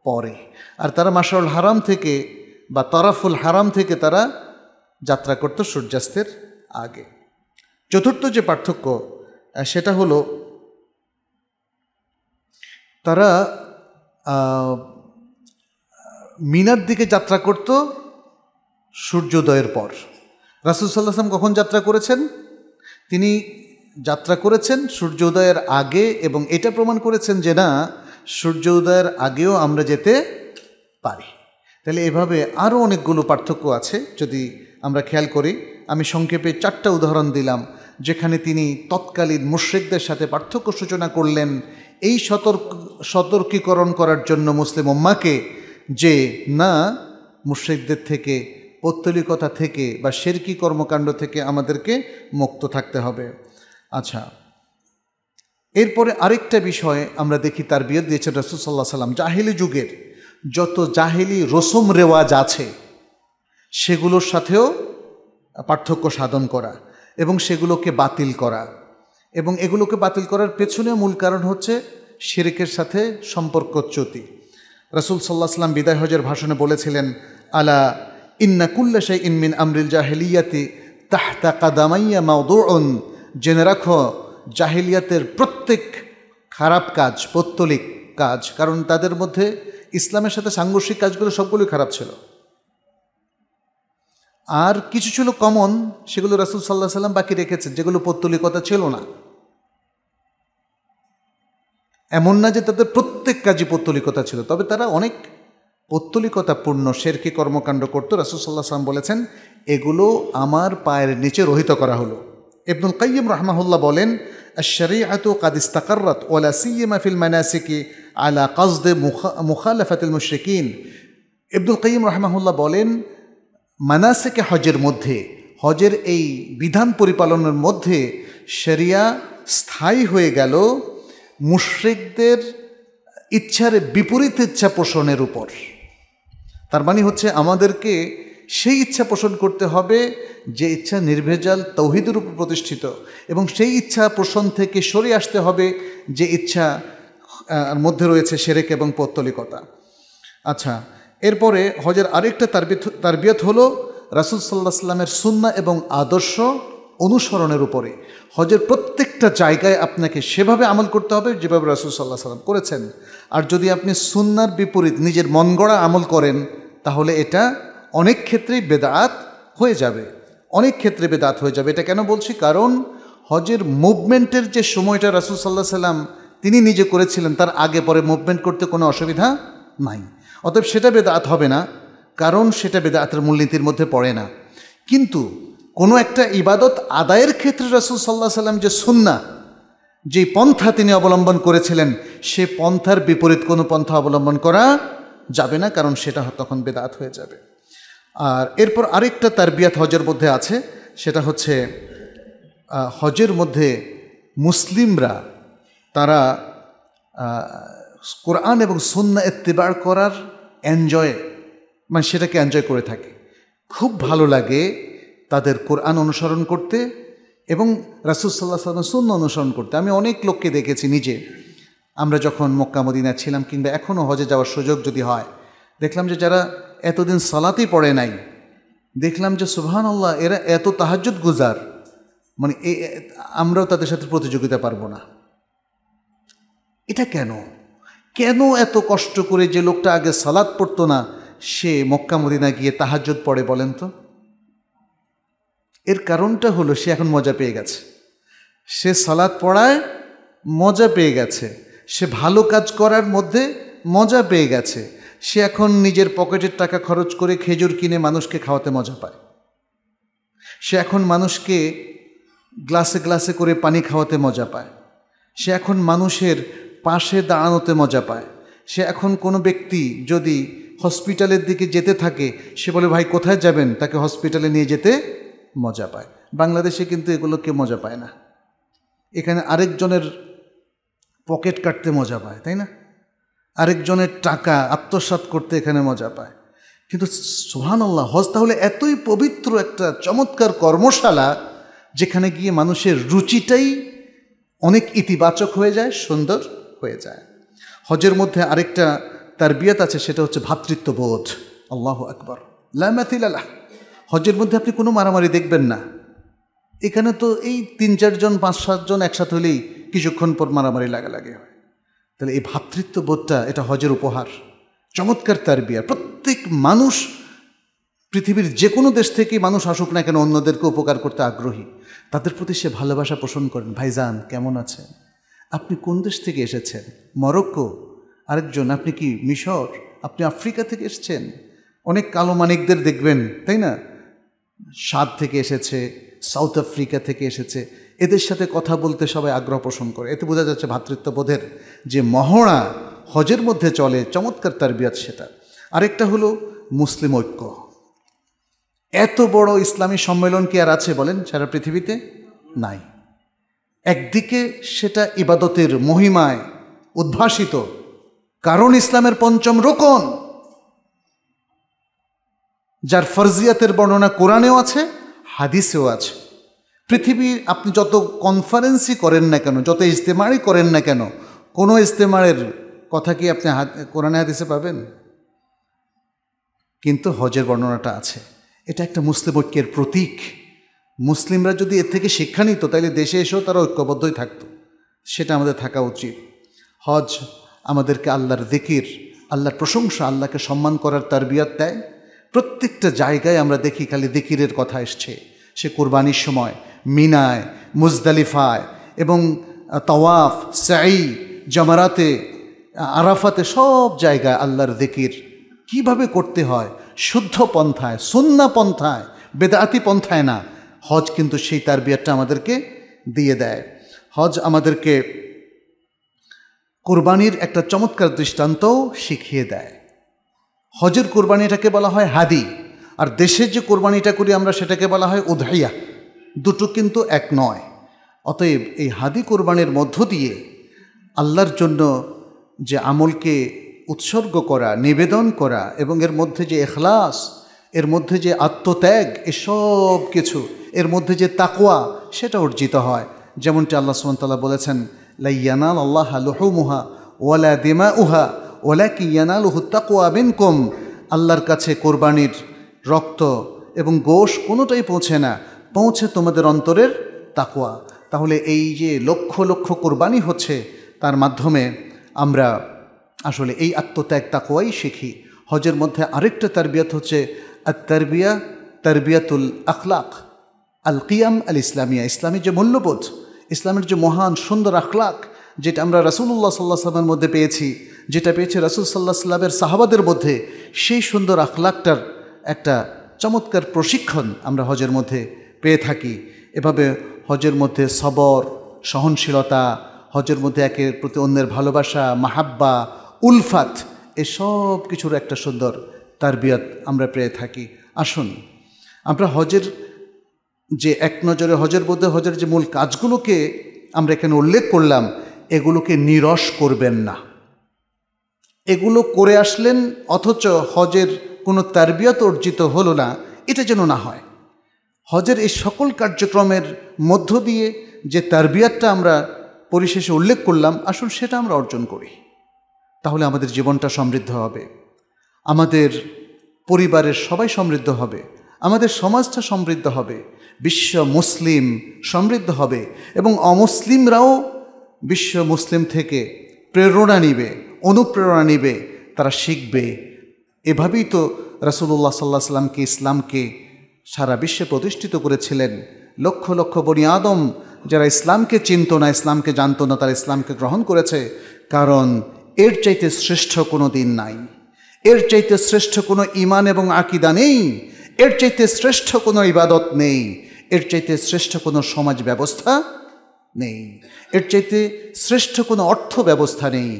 পরে আর তারা মাসারুল হারাম থেকে বা তরাফুল হারাম থেকে তারা যাত্রা করত সূর্যাস্তের আগে চতুর্থ যে পার্থক্য সেটা হলো তারা মিনার দিকে যাত্রা করত সূর্যোদয়ের পর সাল্লাহাম কখন যাত্রা করেছেন তিনি যাত্রা করেছেন সূর্যোদয়ের আগে এবং এটা প্রমাণ করেছেন যে না সূর্যোদয়ের আগেও আমরা যেতে পারি তাহলে এভাবে আরও অনেকগুলো পার্থক্য আছে যদি আমরা খেয়াল করি আমি সংক্ষেপে চারটা উদাহরণ দিলাম যেখানে তিনি তৎকালীন মুশ্রিকদের সাথে পার্থক্য সূচনা করলেন এই সতর্ক সতর্কীকরণ করার জন্য মুসলিম উম্মাকে যে না মুশ্রিকদের থেকে পত্তলিকতা থেকে বা শেরকি কর্মকাণ্ড থেকে আমাদেরকে মুক্ত থাকতে হবে আচ্ছা এরপরে আরেকটা বিষয় আমরা দেখি তার বিয়ে দিয়েছেন রসুলসাল্লাহ সাল্লাম জাহিলি যুগের যত জাহেলি রসম রেওয়াজ আছে সেগুলোর সাথেও পার্থক্য সাধন করা এবং সেগুলোকে বাতিল করা এবং এগুলোকে বাতিল করার পেছনে মূল কারণ হচ্ছে শিরিকের সাথে সম্পর্কচ্যুতি রসুল সাল্লাহ সাল্লাম বিদায় হজের ভাষণে বলেছিলেন আলা ইন্নাকুল্লা কুল্লা ইনমিন আমরিল জাহেলিয়াতি তাহতা কাদামাইয়া মাউদুন জেনে রাখো জাহেলিয়াতের প্রত্যেক খারাপ কাজ পত্তলিক কাজ কারণ তাদের মধ্যে ইসলামের সাথে সাংঘর্ষিক কাজগুলো সবগুলোই খারাপ ছিল আর কিছু ছিল কমন সেগুলো রাসুল সাল্লাহ সাল্লাম বাকি রেখেছেন যেগুলো পত্তলিকতা ছিল না এমন না যে তাদের প্রত্যেক কাজই পত্তলিকতা ছিল তবে তারা অনেক পত্তলিকতাপূর্ণ শেরকি কর্মকাণ্ড রাসুল সাল্লাহ সাল্লাম বলেছেন এগুলো আমার পায়ের নিচে রহিত করা হলো ইবনুল কাইম রহমাহুল্লাহ বলেন আলা কাজদে মুখা মুখালাফাতিল মুশরিকিন এবদুল কাইম রহমাহুল্লাহ বলেন মানাসেকে হজের মধ্যে হজের এই বিধান পরিপালনের মধ্যে শরিয়া স্থায়ী হয়ে গেল মুশ্রিকদের ইচ্ছার বিপরীত ইচ্ছা পোষণের উপর তার মানে হচ্ছে আমাদেরকে সেই ইচ্ছা পোষণ করতে হবে যে ইচ্ছা নির্ভেজাল তৌহিদের উপর প্রতিষ্ঠিত এবং সেই ইচ্ছা পোষণ থেকে সরে আসতে হবে যে ইচ্ছা মধ্যে রয়েছে সেরেক এবং পৌত্তলিকতা আচ্ছা এরপরে হজের আরেকটা তারবিয়ত হলো রাসুল সাল্লাহ সাল্লামের সুন্না এবং আদর্শ অনুসরণের উপরে হজের প্রত্যেকটা জায়গায় আপনাকে সেভাবে আমল করতে হবে যেভাবে রাসুল সাল্লাহ সাল্লাম করেছেন আর যদি আপনি সুন্নার বিপরীত নিজের মন গড়া আমল করেন তাহলে এটা অনেক ক্ষেত্রেই বেদাত হয়ে যাবে অনেক ক্ষেত্রে বেদাত হয়ে যাবে এটা কেন বলছি কারণ হজের মুভমেন্টের যে সময়টা রাসুল সাল্লাহ সাল্লাম তিনি নিজে করেছিলেন তার আগে পরে মুভমেন্ট করতে কোনো অসুবিধা নাই অতএব সেটা বেদাত হবে না কারণ সেটা বেদাতের মূলনীতির মধ্যে পড়ে না কিন্তু কোনো একটা ইবাদত আদায়ের ক্ষেত্রে রাসুল সাল্লাহ সাল্লাম যে সুন্না যে পন্থা তিনি অবলম্বন করেছিলেন সে পন্থার বিপরীত কোনো পন্থা অবলম্বন করা যাবে না কারণ সেটা তখন বেদাত হয়ে যাবে আর এরপর আরেকটা বিয়াত হজের মধ্যে আছে সেটা হচ্ছে হজের মধ্যে মুসলিমরা তারা কোরআন এবং সুন্না এত্তেবার করার এনজয় মানে সেটাকে এনজয় করে থাকে খুব ভালো লাগে তাদের কোরআন অনুসরণ করতে এবং রাসুল সাল্লাহ সাল্লাম সুন্ন অনুসরণ করতে আমি অনেক লোককে দেখেছি নিজে আমরা যখন মক্কা মদিনা ছিলাম কিংবা এখনও হজে যাওয়ার সুযোগ যদি হয় দেখলাম যে যারা এতদিন সালাতেই পড়ে নাই দেখলাম যে সুবহান আল্লাহ এরা এত তাহাজুদ গুজার মানে আমরাও তাদের সাথে প্রতিযোগিতা পারবো না এটা কেন কেন এত কষ্ট করে যে লোকটা আগে সালাদ পড়তো না সে মক্কা মদিনা গিয়ে তাহাজত পড়ে বলেন তো এর কারণটা হলো সে এখন মজা পেয়ে গেছে সে সালাদ পড়ায় মজা পেয়ে গেছে সে ভালো কাজ করার মধ্যে মজা পেয়ে গেছে সে এখন নিজের পকেটের টাকা খরচ করে খেজুর কিনে মানুষকে খাওয়াতে মজা পায় সে এখন মানুষকে গ্লাসে গ্লাসে করে পানি খাওয়াতে মজা পায় সে এখন মানুষের পাশে দাঁড়ানোতে মজা পায় সে এখন কোনো ব্যক্তি যদি হসপিটালের দিকে যেতে থাকে সে বলে ভাই কোথায় যাবেন তাকে হসপিটালে নিয়ে যেতে মজা পায় বাংলাদেশে কিন্তু এগুলোকে মজা পায় না এখানে আরেকজনের পকেট কাটতে মজা পায় তাই না আরেকজনের টাকা আত্মসাত করতে এখানে মজা পায় কিন্তু সোহানাল্লাহ হজ তাহলে এতই পবিত্র একটা চমৎকার কর্মশালা যেখানে গিয়ে মানুষের রুচিটাই অনেক ইতিবাচক হয়ে যায় সুন্দর হয়ে যায় হজের মধ্যে আরেকটা তার বিয়াত আছে সেটা হচ্ছে ভ্রাতৃত্ববোধ আল্লাহ আকবর লাহ হজের মধ্যে আপনি কোনো মারামারি দেখবেন না এখানে তো এই তিন চারজন পাঁচ সাতজন একসাথে হলেই কিছুক্ষণ পর মারামারি লাগা লাগে হয় তাহলে এই ভ্রাতৃত্ববোধটা এটা হজের উপহার চমৎকার তার বিয়া প্রত্যেক মানুষ পৃথিবীর যে কোনো দেশ থেকে মানুষ আসুক না কেন অন্যদেরকে উপকার করতে আগ্রহী তাদের প্রতি সে ভালোবাসা পোষণ করেন ভাইজান কেমন আছে আপনি কোন দেশ থেকে এসেছেন মরক্কো আরেকজন আপনি কি মিশর আপনি আফ্রিকা থেকে এসেছেন অনেক কালো মানিকদের দেখবেন তাই না সাদ থেকে এসেছে সাউথ আফ্রিকা থেকে এসেছে এদের সাথে কথা বলতে সবাই আগ্রহ পোষণ করে এতে বোঝা যাচ্ছে ভ্রাতৃত্ববোধের যে মহড়া হজের মধ্যে চলে চমৎকার তার বিয়াত সেটা আরেকটা হলো মুসলিম ঐক্য এত বড় ইসলামী সম্মেলন কি আর আছে বলেন সারা পৃথিবীতে নাই একদিকে সেটা ইবাদতের মহিমায় উদ্ভাসিত কারণ ইসলামের পঞ্চম রোকন যার ফরজিয়াতের বর্ণনা কোরআনেও আছে হাদিসেও আছে পৃথিবীর আপনি যত কনফারেন্সই করেন না কেন যত ইজতেমারই করেন না কেন কোনো ইজতেমারের কথা কি আপনি কোরআনে হাদিসে পাবেন কিন্তু হজের বর্ণনাটা আছে এটা একটা মুসলিম ঐক্যের প্রতীক মুসলিমরা যদি এর থেকে শিক্ষা নিত তাহলে দেশে এসেও তারা ঐক্যবদ্ধই থাকতো সেটা আমাদের থাকা উচিত হজ আমাদেরকে আল্লাহর দিকির আল্লাহর প্রশংসা আল্লাহকে সম্মান করার তারবিয়াত দেয় প্রত্যেকটা জায়গায় আমরা দেখি খালি দিকিরের কথা এসছে সে কোরবানির সময় মিনায় মুজদালিফায় এবং তওয়াফ সাই জমারাতে আরাফাতে সব জায়গায় আল্লাহর দিকির কিভাবে করতে হয় শুদ্ধ পন্থায় সন্না পন্থায় বেদাতি পন্থায় না হজ কিন্তু সেই তারবিয়াতটা আমাদেরকে দিয়ে দেয় হজ আমাদেরকে কোরবানির একটা চমৎকার দৃষ্টান্তও শিখিয়ে দেয় হজের কোরবানিটাকে বলা হয় হাদি আর দেশের যে কোরবানিটা করি আমরা সেটাকে বলা হয় উধাইয়া দুটো কিন্তু এক নয় অতএব এই হাদি কোরবানির মধ্য দিয়ে আল্লাহর জন্য যে আমলকে উৎসর্গ করা নিবেদন করা এবং এর মধ্যে যে এখলাস এর মধ্যে যে আত্মত্যাগ এসব কিছু এর মধ্যে যে তাকোয়া সেটা অর্জিত হয় যেমনটি আল্লাহ সুমতাল্লাহ বলেছেন লাইয়ানাল আল্লাহ লুহমুহা ওয়ালা দিমা উহা ওলা কিয়ানাল তাকোয়া কম আল্লাহর কাছে কোরবানির রক্ত এবং গোষ কোনোটাই পৌঁছে না পৌঁছে তোমাদের অন্তরের তাকোয়া তাহলে এই যে লক্ষ লক্ষ কোরবানি হচ্ছে তার মাধ্যমে আমরা আসলে এই আত্মত্যাগ তাকোয়াই শিখি হজের মধ্যে আরেকটা তারবিয়াত হচ্ছে আর তারবিয়া তারবিয়াতুল আখলাখ আল কিয়াম আল ইসলামিয়া ইসলামের যে মূল্যবোধ ইসলামের যে মহান সুন্দর আখলাক যেটা আমরা রাসুল্লাহ সাল্লাহ সাল্লামের মধ্যে পেয়েছি যেটা পেয়েছে রাসুল সাল্লাহ সাল্লামের সাহাবাদের মধ্যে সেই সুন্দর আখলাকটার একটা চমৎকার প্রশিক্ষণ আমরা হজের মধ্যে পেয়ে থাকি এভাবে হজের মধ্যে সবর সহনশীলতা হজের মধ্যে একের প্রতি অন্যের ভালোবাসা মাহাব্বা উলফাত এসব কিছুর একটা সুন্দর তারবিয়ত আমরা পেয়ে থাকি আসুন আমরা হজের যে এক নজরে হজের বোধে হজের যে মূল কাজগুলোকে আমরা এখানে উল্লেখ করলাম এগুলোকে নিরস করবেন না এগুলো করে আসলেন অথচ হজের কোনো তারবিয়ত অর্জিত হলো না এটা যেন না হয় হজের এই সকল কার্যক্রমের মধ্য দিয়ে যে তারবিয়াতটা আমরা পরিশেষে উল্লেখ করলাম আসুন সেটা আমরা অর্জন করি তাহলে আমাদের জীবনটা সমৃদ্ধ হবে আমাদের পরিবারের সবাই সমৃদ্ধ হবে আমাদের সমাজটা সমৃদ্ধ হবে বিশ্ব মুসলিম সমৃদ্ধ হবে এবং অমুসলিমরাও বিশ্ব মুসলিম থেকে প্রেরণা নিবে অনুপ্রেরণা নিবে তারা শিখবে এভাবেই তো রাসুলুল্লাহ সাল্লাহ সাল্লামকে ইসলামকে সারা বিশ্বে প্রতিষ্ঠিত করেছিলেন লক্ষ লক্ষ বনি আদম যারা ইসলামকে চিনত না ইসলামকে জানত না তারা ইসলামকে গ্রহণ করেছে কারণ এর চাইতে শ্রেষ্ঠ কোনো দিন নাই এর চাইতে শ্রেষ্ঠ কোনো ইমান এবং আকিদা নেই এর চাইতে শ্রেষ্ঠ কোনো ইবাদত নেই এর চাইতে শ্রেষ্ঠ কোনো সমাজ ব্যবস্থা নেই এর চাইতে শ্রেষ্ঠ কোনো অর্থ ব্যবস্থা নেই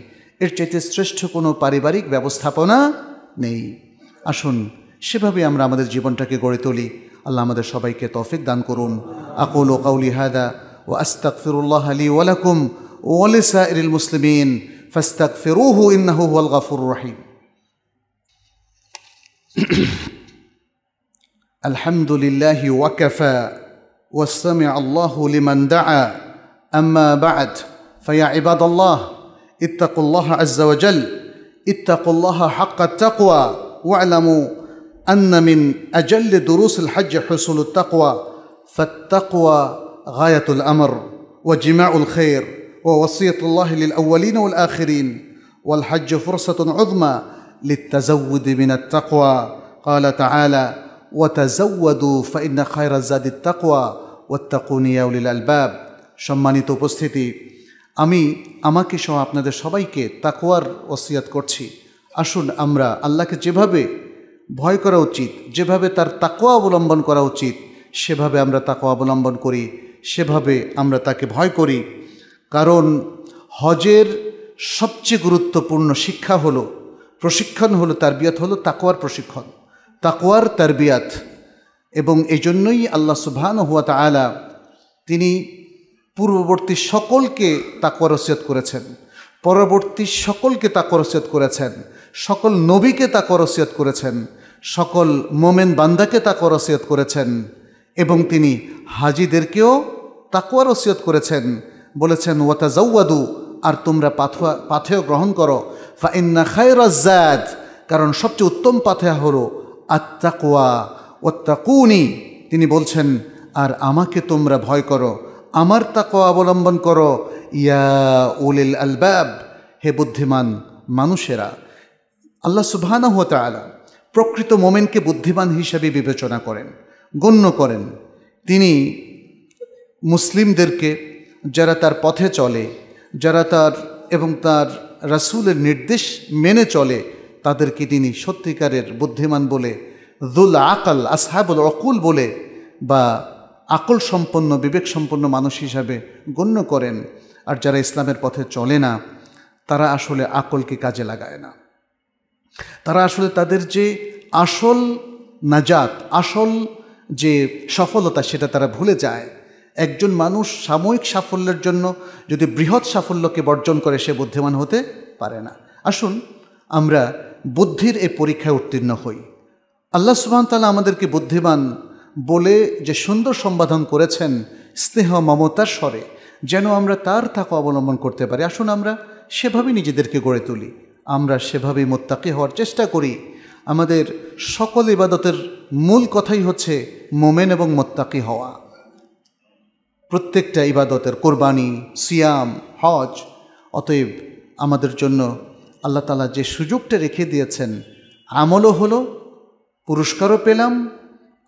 এর চাইতে শ্রেষ্ঠ কোনো পারিবারিক ব্যবস্থাপনা নেই আসুন সেভাবে আমরা আমাদের জীবনটাকে গড়ে তুলি আল্লাহ আমাদের সবাইকে তফিক দান করুন আকুল ও কাউলি হায়দা ও ফিরুল্লাহ আলী ওয়ালাকুম ওয়ালিসা ইরিল মুসলিমিন ফাস্তাক ফেরুহু ইন্নাহু ওয়াল গাফুর রাহিম الحمد لله وكفى واستمع الله لمن دعا اما بعد فيا عباد الله اتقوا الله عز وجل اتقوا الله حق التقوى واعلموا ان من اجل دروس الحج حصول التقوى فالتقوى غايه الامر وجماع الخير ووصيه الله للاولين والاخرين والحج فرصه عظمى للتزود من التقوى قال تعالى ওয়াতাজাউয়াদু ফাইন্না খায়রা জাদি তাকোয়া ওয়াত্তাকুনিয়াউলিল আলবাব সম্মানিত উপস্থিতি আমি আমাকে সহ আপনাদের সবাইকে তাকোয়ার ওসিয়াত করছি আসুন আমরা আল্লাহকে যেভাবে ভয় করা উচিত যেভাবে তার তাকোয়া অবলম্বন করা উচিত সেভাবে আমরা তাকোয়া অবলম্বন করি সেভাবে আমরা তাকে ভয় করি কারণ হজের সবচেয়ে গুরুত্বপূর্ণ শিক্ষা হলো প্রশিক্ষণ হলো তার বিয়াত হলো তাকোয়ার প্রশিক্ষণ তাকুয়ার তারবিয়াত এবং এজন্যই আল্লাহ সুবহান হুয়া তালা তিনি পূর্ববর্তী সকলকে তাকওয়ারসিয়ত করেছেন পরবর্তী সকলকে রসিয়ত করেছেন সকল নবীকে তাকওয়ারসিয়ত করেছেন সকল মোমেন বান্দাকে রসিয়ত করেছেন এবং তিনি হাজিদেরকেও রসিয়ত করেছেন বলেছেন ওয়াতা ওয়াতাজাউয়াদু আর তোমরা পাথুয়া পাথেয় গ্রহণ করো ফা ইন্না খায়রাজ্জাদ কারণ সবচেয়ে উত্তম পাথেয়া হলো আত্মাকোয়া ওত্তাকুনি তিনি বলছেন আর আমাকে তোমরা ভয় করো আমার তাকোয়া অবলম্বন করো ইয়া উলিল আলবাব হে বুদ্ধিমান মানুষেরা আল্লাহ সুবহানা হতে আলা প্রকৃত মোমেনকে বুদ্ধিমান হিসেবে বিবেচনা করেন গণ্য করেন তিনি মুসলিমদেরকে যারা তার পথে চলে যারা তার এবং তার রাসুলের নির্দেশ মেনে চলে তাদেরকে তিনি সত্যিকারের বুদ্ধিমান বলে দুল আকাল আসহাবুল অকুল বলে বা আকল সম্পন্ন বিবেক সম্পন্ন মানুষ হিসাবে গণ্য করেন আর যারা ইসলামের পথে চলে না তারা আসলে আকলকে কাজে লাগায় না তারা আসলে তাদের যে আসল নাজাত আসল যে সফলতা সেটা তারা ভুলে যায় একজন মানুষ সাময়িক সাফল্যের জন্য যদি বৃহৎ সাফল্যকে বর্জন করে সে বুদ্ধিমান হতে পারে না আসুন আমরা বুদ্ধির এই পরীক্ষায় উত্তীর্ণ হই আল্লাহ সুবাহ তালা আমাদেরকে বুদ্ধিমান বলে যে সুন্দর সম্বোধন করেছেন স্নেহ মমতার স্বরে যেন আমরা তার তাকে অবলম্বন করতে পারি আসুন আমরা সেভাবেই নিজেদেরকে গড়ে তুলি আমরা সেভাবেই মোত্তাকি হওয়ার চেষ্টা করি আমাদের সকল ইবাদতের মূল কথাই হচ্ছে মোমেন এবং মোত্তাকি হওয়া প্রত্যেকটা ইবাদতের কোরবানি সিয়াম হজ অতএব আমাদের জন্য আল্লাহ তালা যে সুযোগটা রেখে দিয়েছেন আমলও হলো পুরস্কারও পেলাম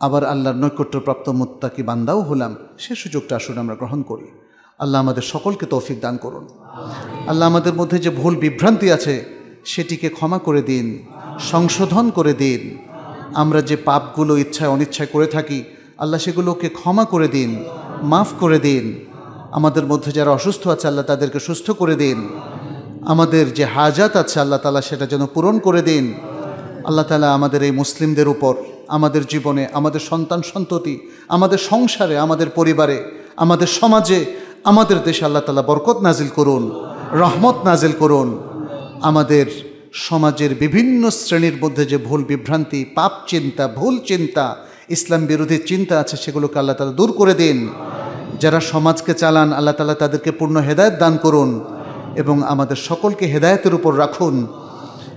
আবার আল্লাহর নৈকট্যপ্রাপ্ত মোত্তাকি বান্দাও হলাম সে সুযোগটা আসলে আমরা গ্রহণ করি আল্লাহ আমাদের সকলকে তৌফিক দান করুন আল্লাহ আমাদের মধ্যে যে ভুল বিভ্রান্তি আছে সেটিকে ক্ষমা করে দিন সংশোধন করে দিন আমরা যে পাপগুলো ইচ্ছায় অনিচ্ছায় করে থাকি আল্লাহ সেগুলোকে ক্ষমা করে দিন মাফ করে দিন আমাদের মধ্যে যারা অসুস্থ আছে আল্লাহ তাদেরকে সুস্থ করে দিন আমাদের যে হাজাত আছে আল্লাহ তালা সেটা যেন পূরণ করে দিন আল্লাহ তালা আমাদের এই মুসলিমদের উপর আমাদের জীবনে আমাদের সন্তান সন্ততি আমাদের সংসারে আমাদের পরিবারে আমাদের সমাজে আমাদের দেশে আল্লাহ তালা বরকত নাজিল করুন রহমত নাজিল করুন আমাদের সমাজের বিভিন্ন শ্রেণীর মধ্যে যে ভুল বিভ্রান্তি পাপ চিন্তা ভুল চিন্তা ইসলাম বিরোধী চিন্তা আছে সেগুলোকে আল্লাহ তালা দূর করে দিন যারা সমাজকে চালান আল্লাহ তালা তাদেরকে পূর্ণ হেদায়ত দান করুন এবং আমাদের সকলকে হেদায়েতের উপর রাখুন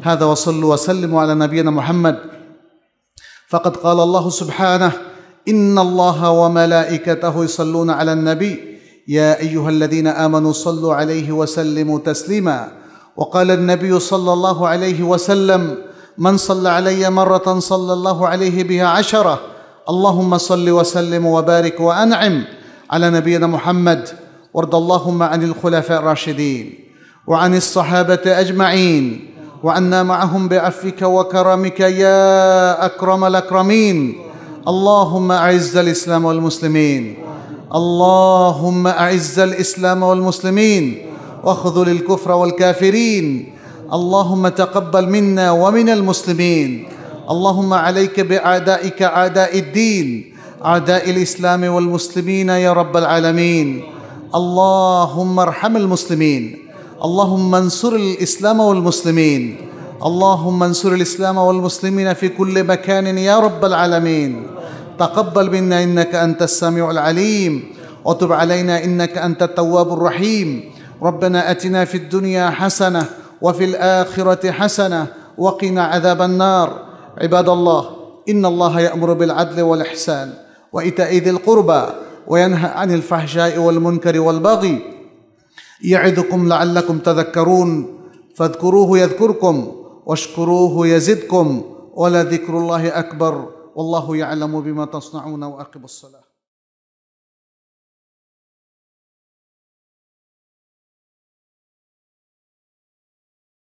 هذا وصلوا وسلموا على نبينا محمد فقد قال الله سبحانه إن الله وملائكته يصلون على النبي يا أيها الذين آمنوا صلوا عليه وسلموا تسليما وقال النبي صلى الله عليه وسلم من صلى علي مرة صلى الله عليه بها عشرة اللهم صل وسلم وبارك وأنعم على نبينا محمد وارض اللهم عن الخلفاء الراشدين وعن الصحابه اجمعين وعنا معهم بعفوك وكرمك يا اكرم الاكرمين اللهم اعز الاسلام والمسلمين اللهم اعز الاسلام والمسلمين واخذل الكفر والكافرين اللهم تقبل منا ومن المسلمين اللهم عليك باعدائك اعداء الدين اعداء الاسلام والمسلمين يا رب العالمين اللهم ارحم المسلمين اللهم انصر الاسلام والمسلمين اللهم انصر الاسلام والمسلمين في كل مكان يا رب العالمين تقبل منا انك انت السميع العليم وتب علينا انك انت التواب الرحيم ربنا اتنا في الدنيا حسنه وفي الاخره حسنه وقنا عذاب النار عباد الله ان الله يامر بالعدل والاحسان وايتاء ذي القربى وينهى عن الفحشاء والمنكر والبغي يعظكم لعلكم تذكرون فاذكروه يذكركم واشكروه يزدكم ولذكر الله أكبر والله يعلم بما تصنعون وأقم الصلاة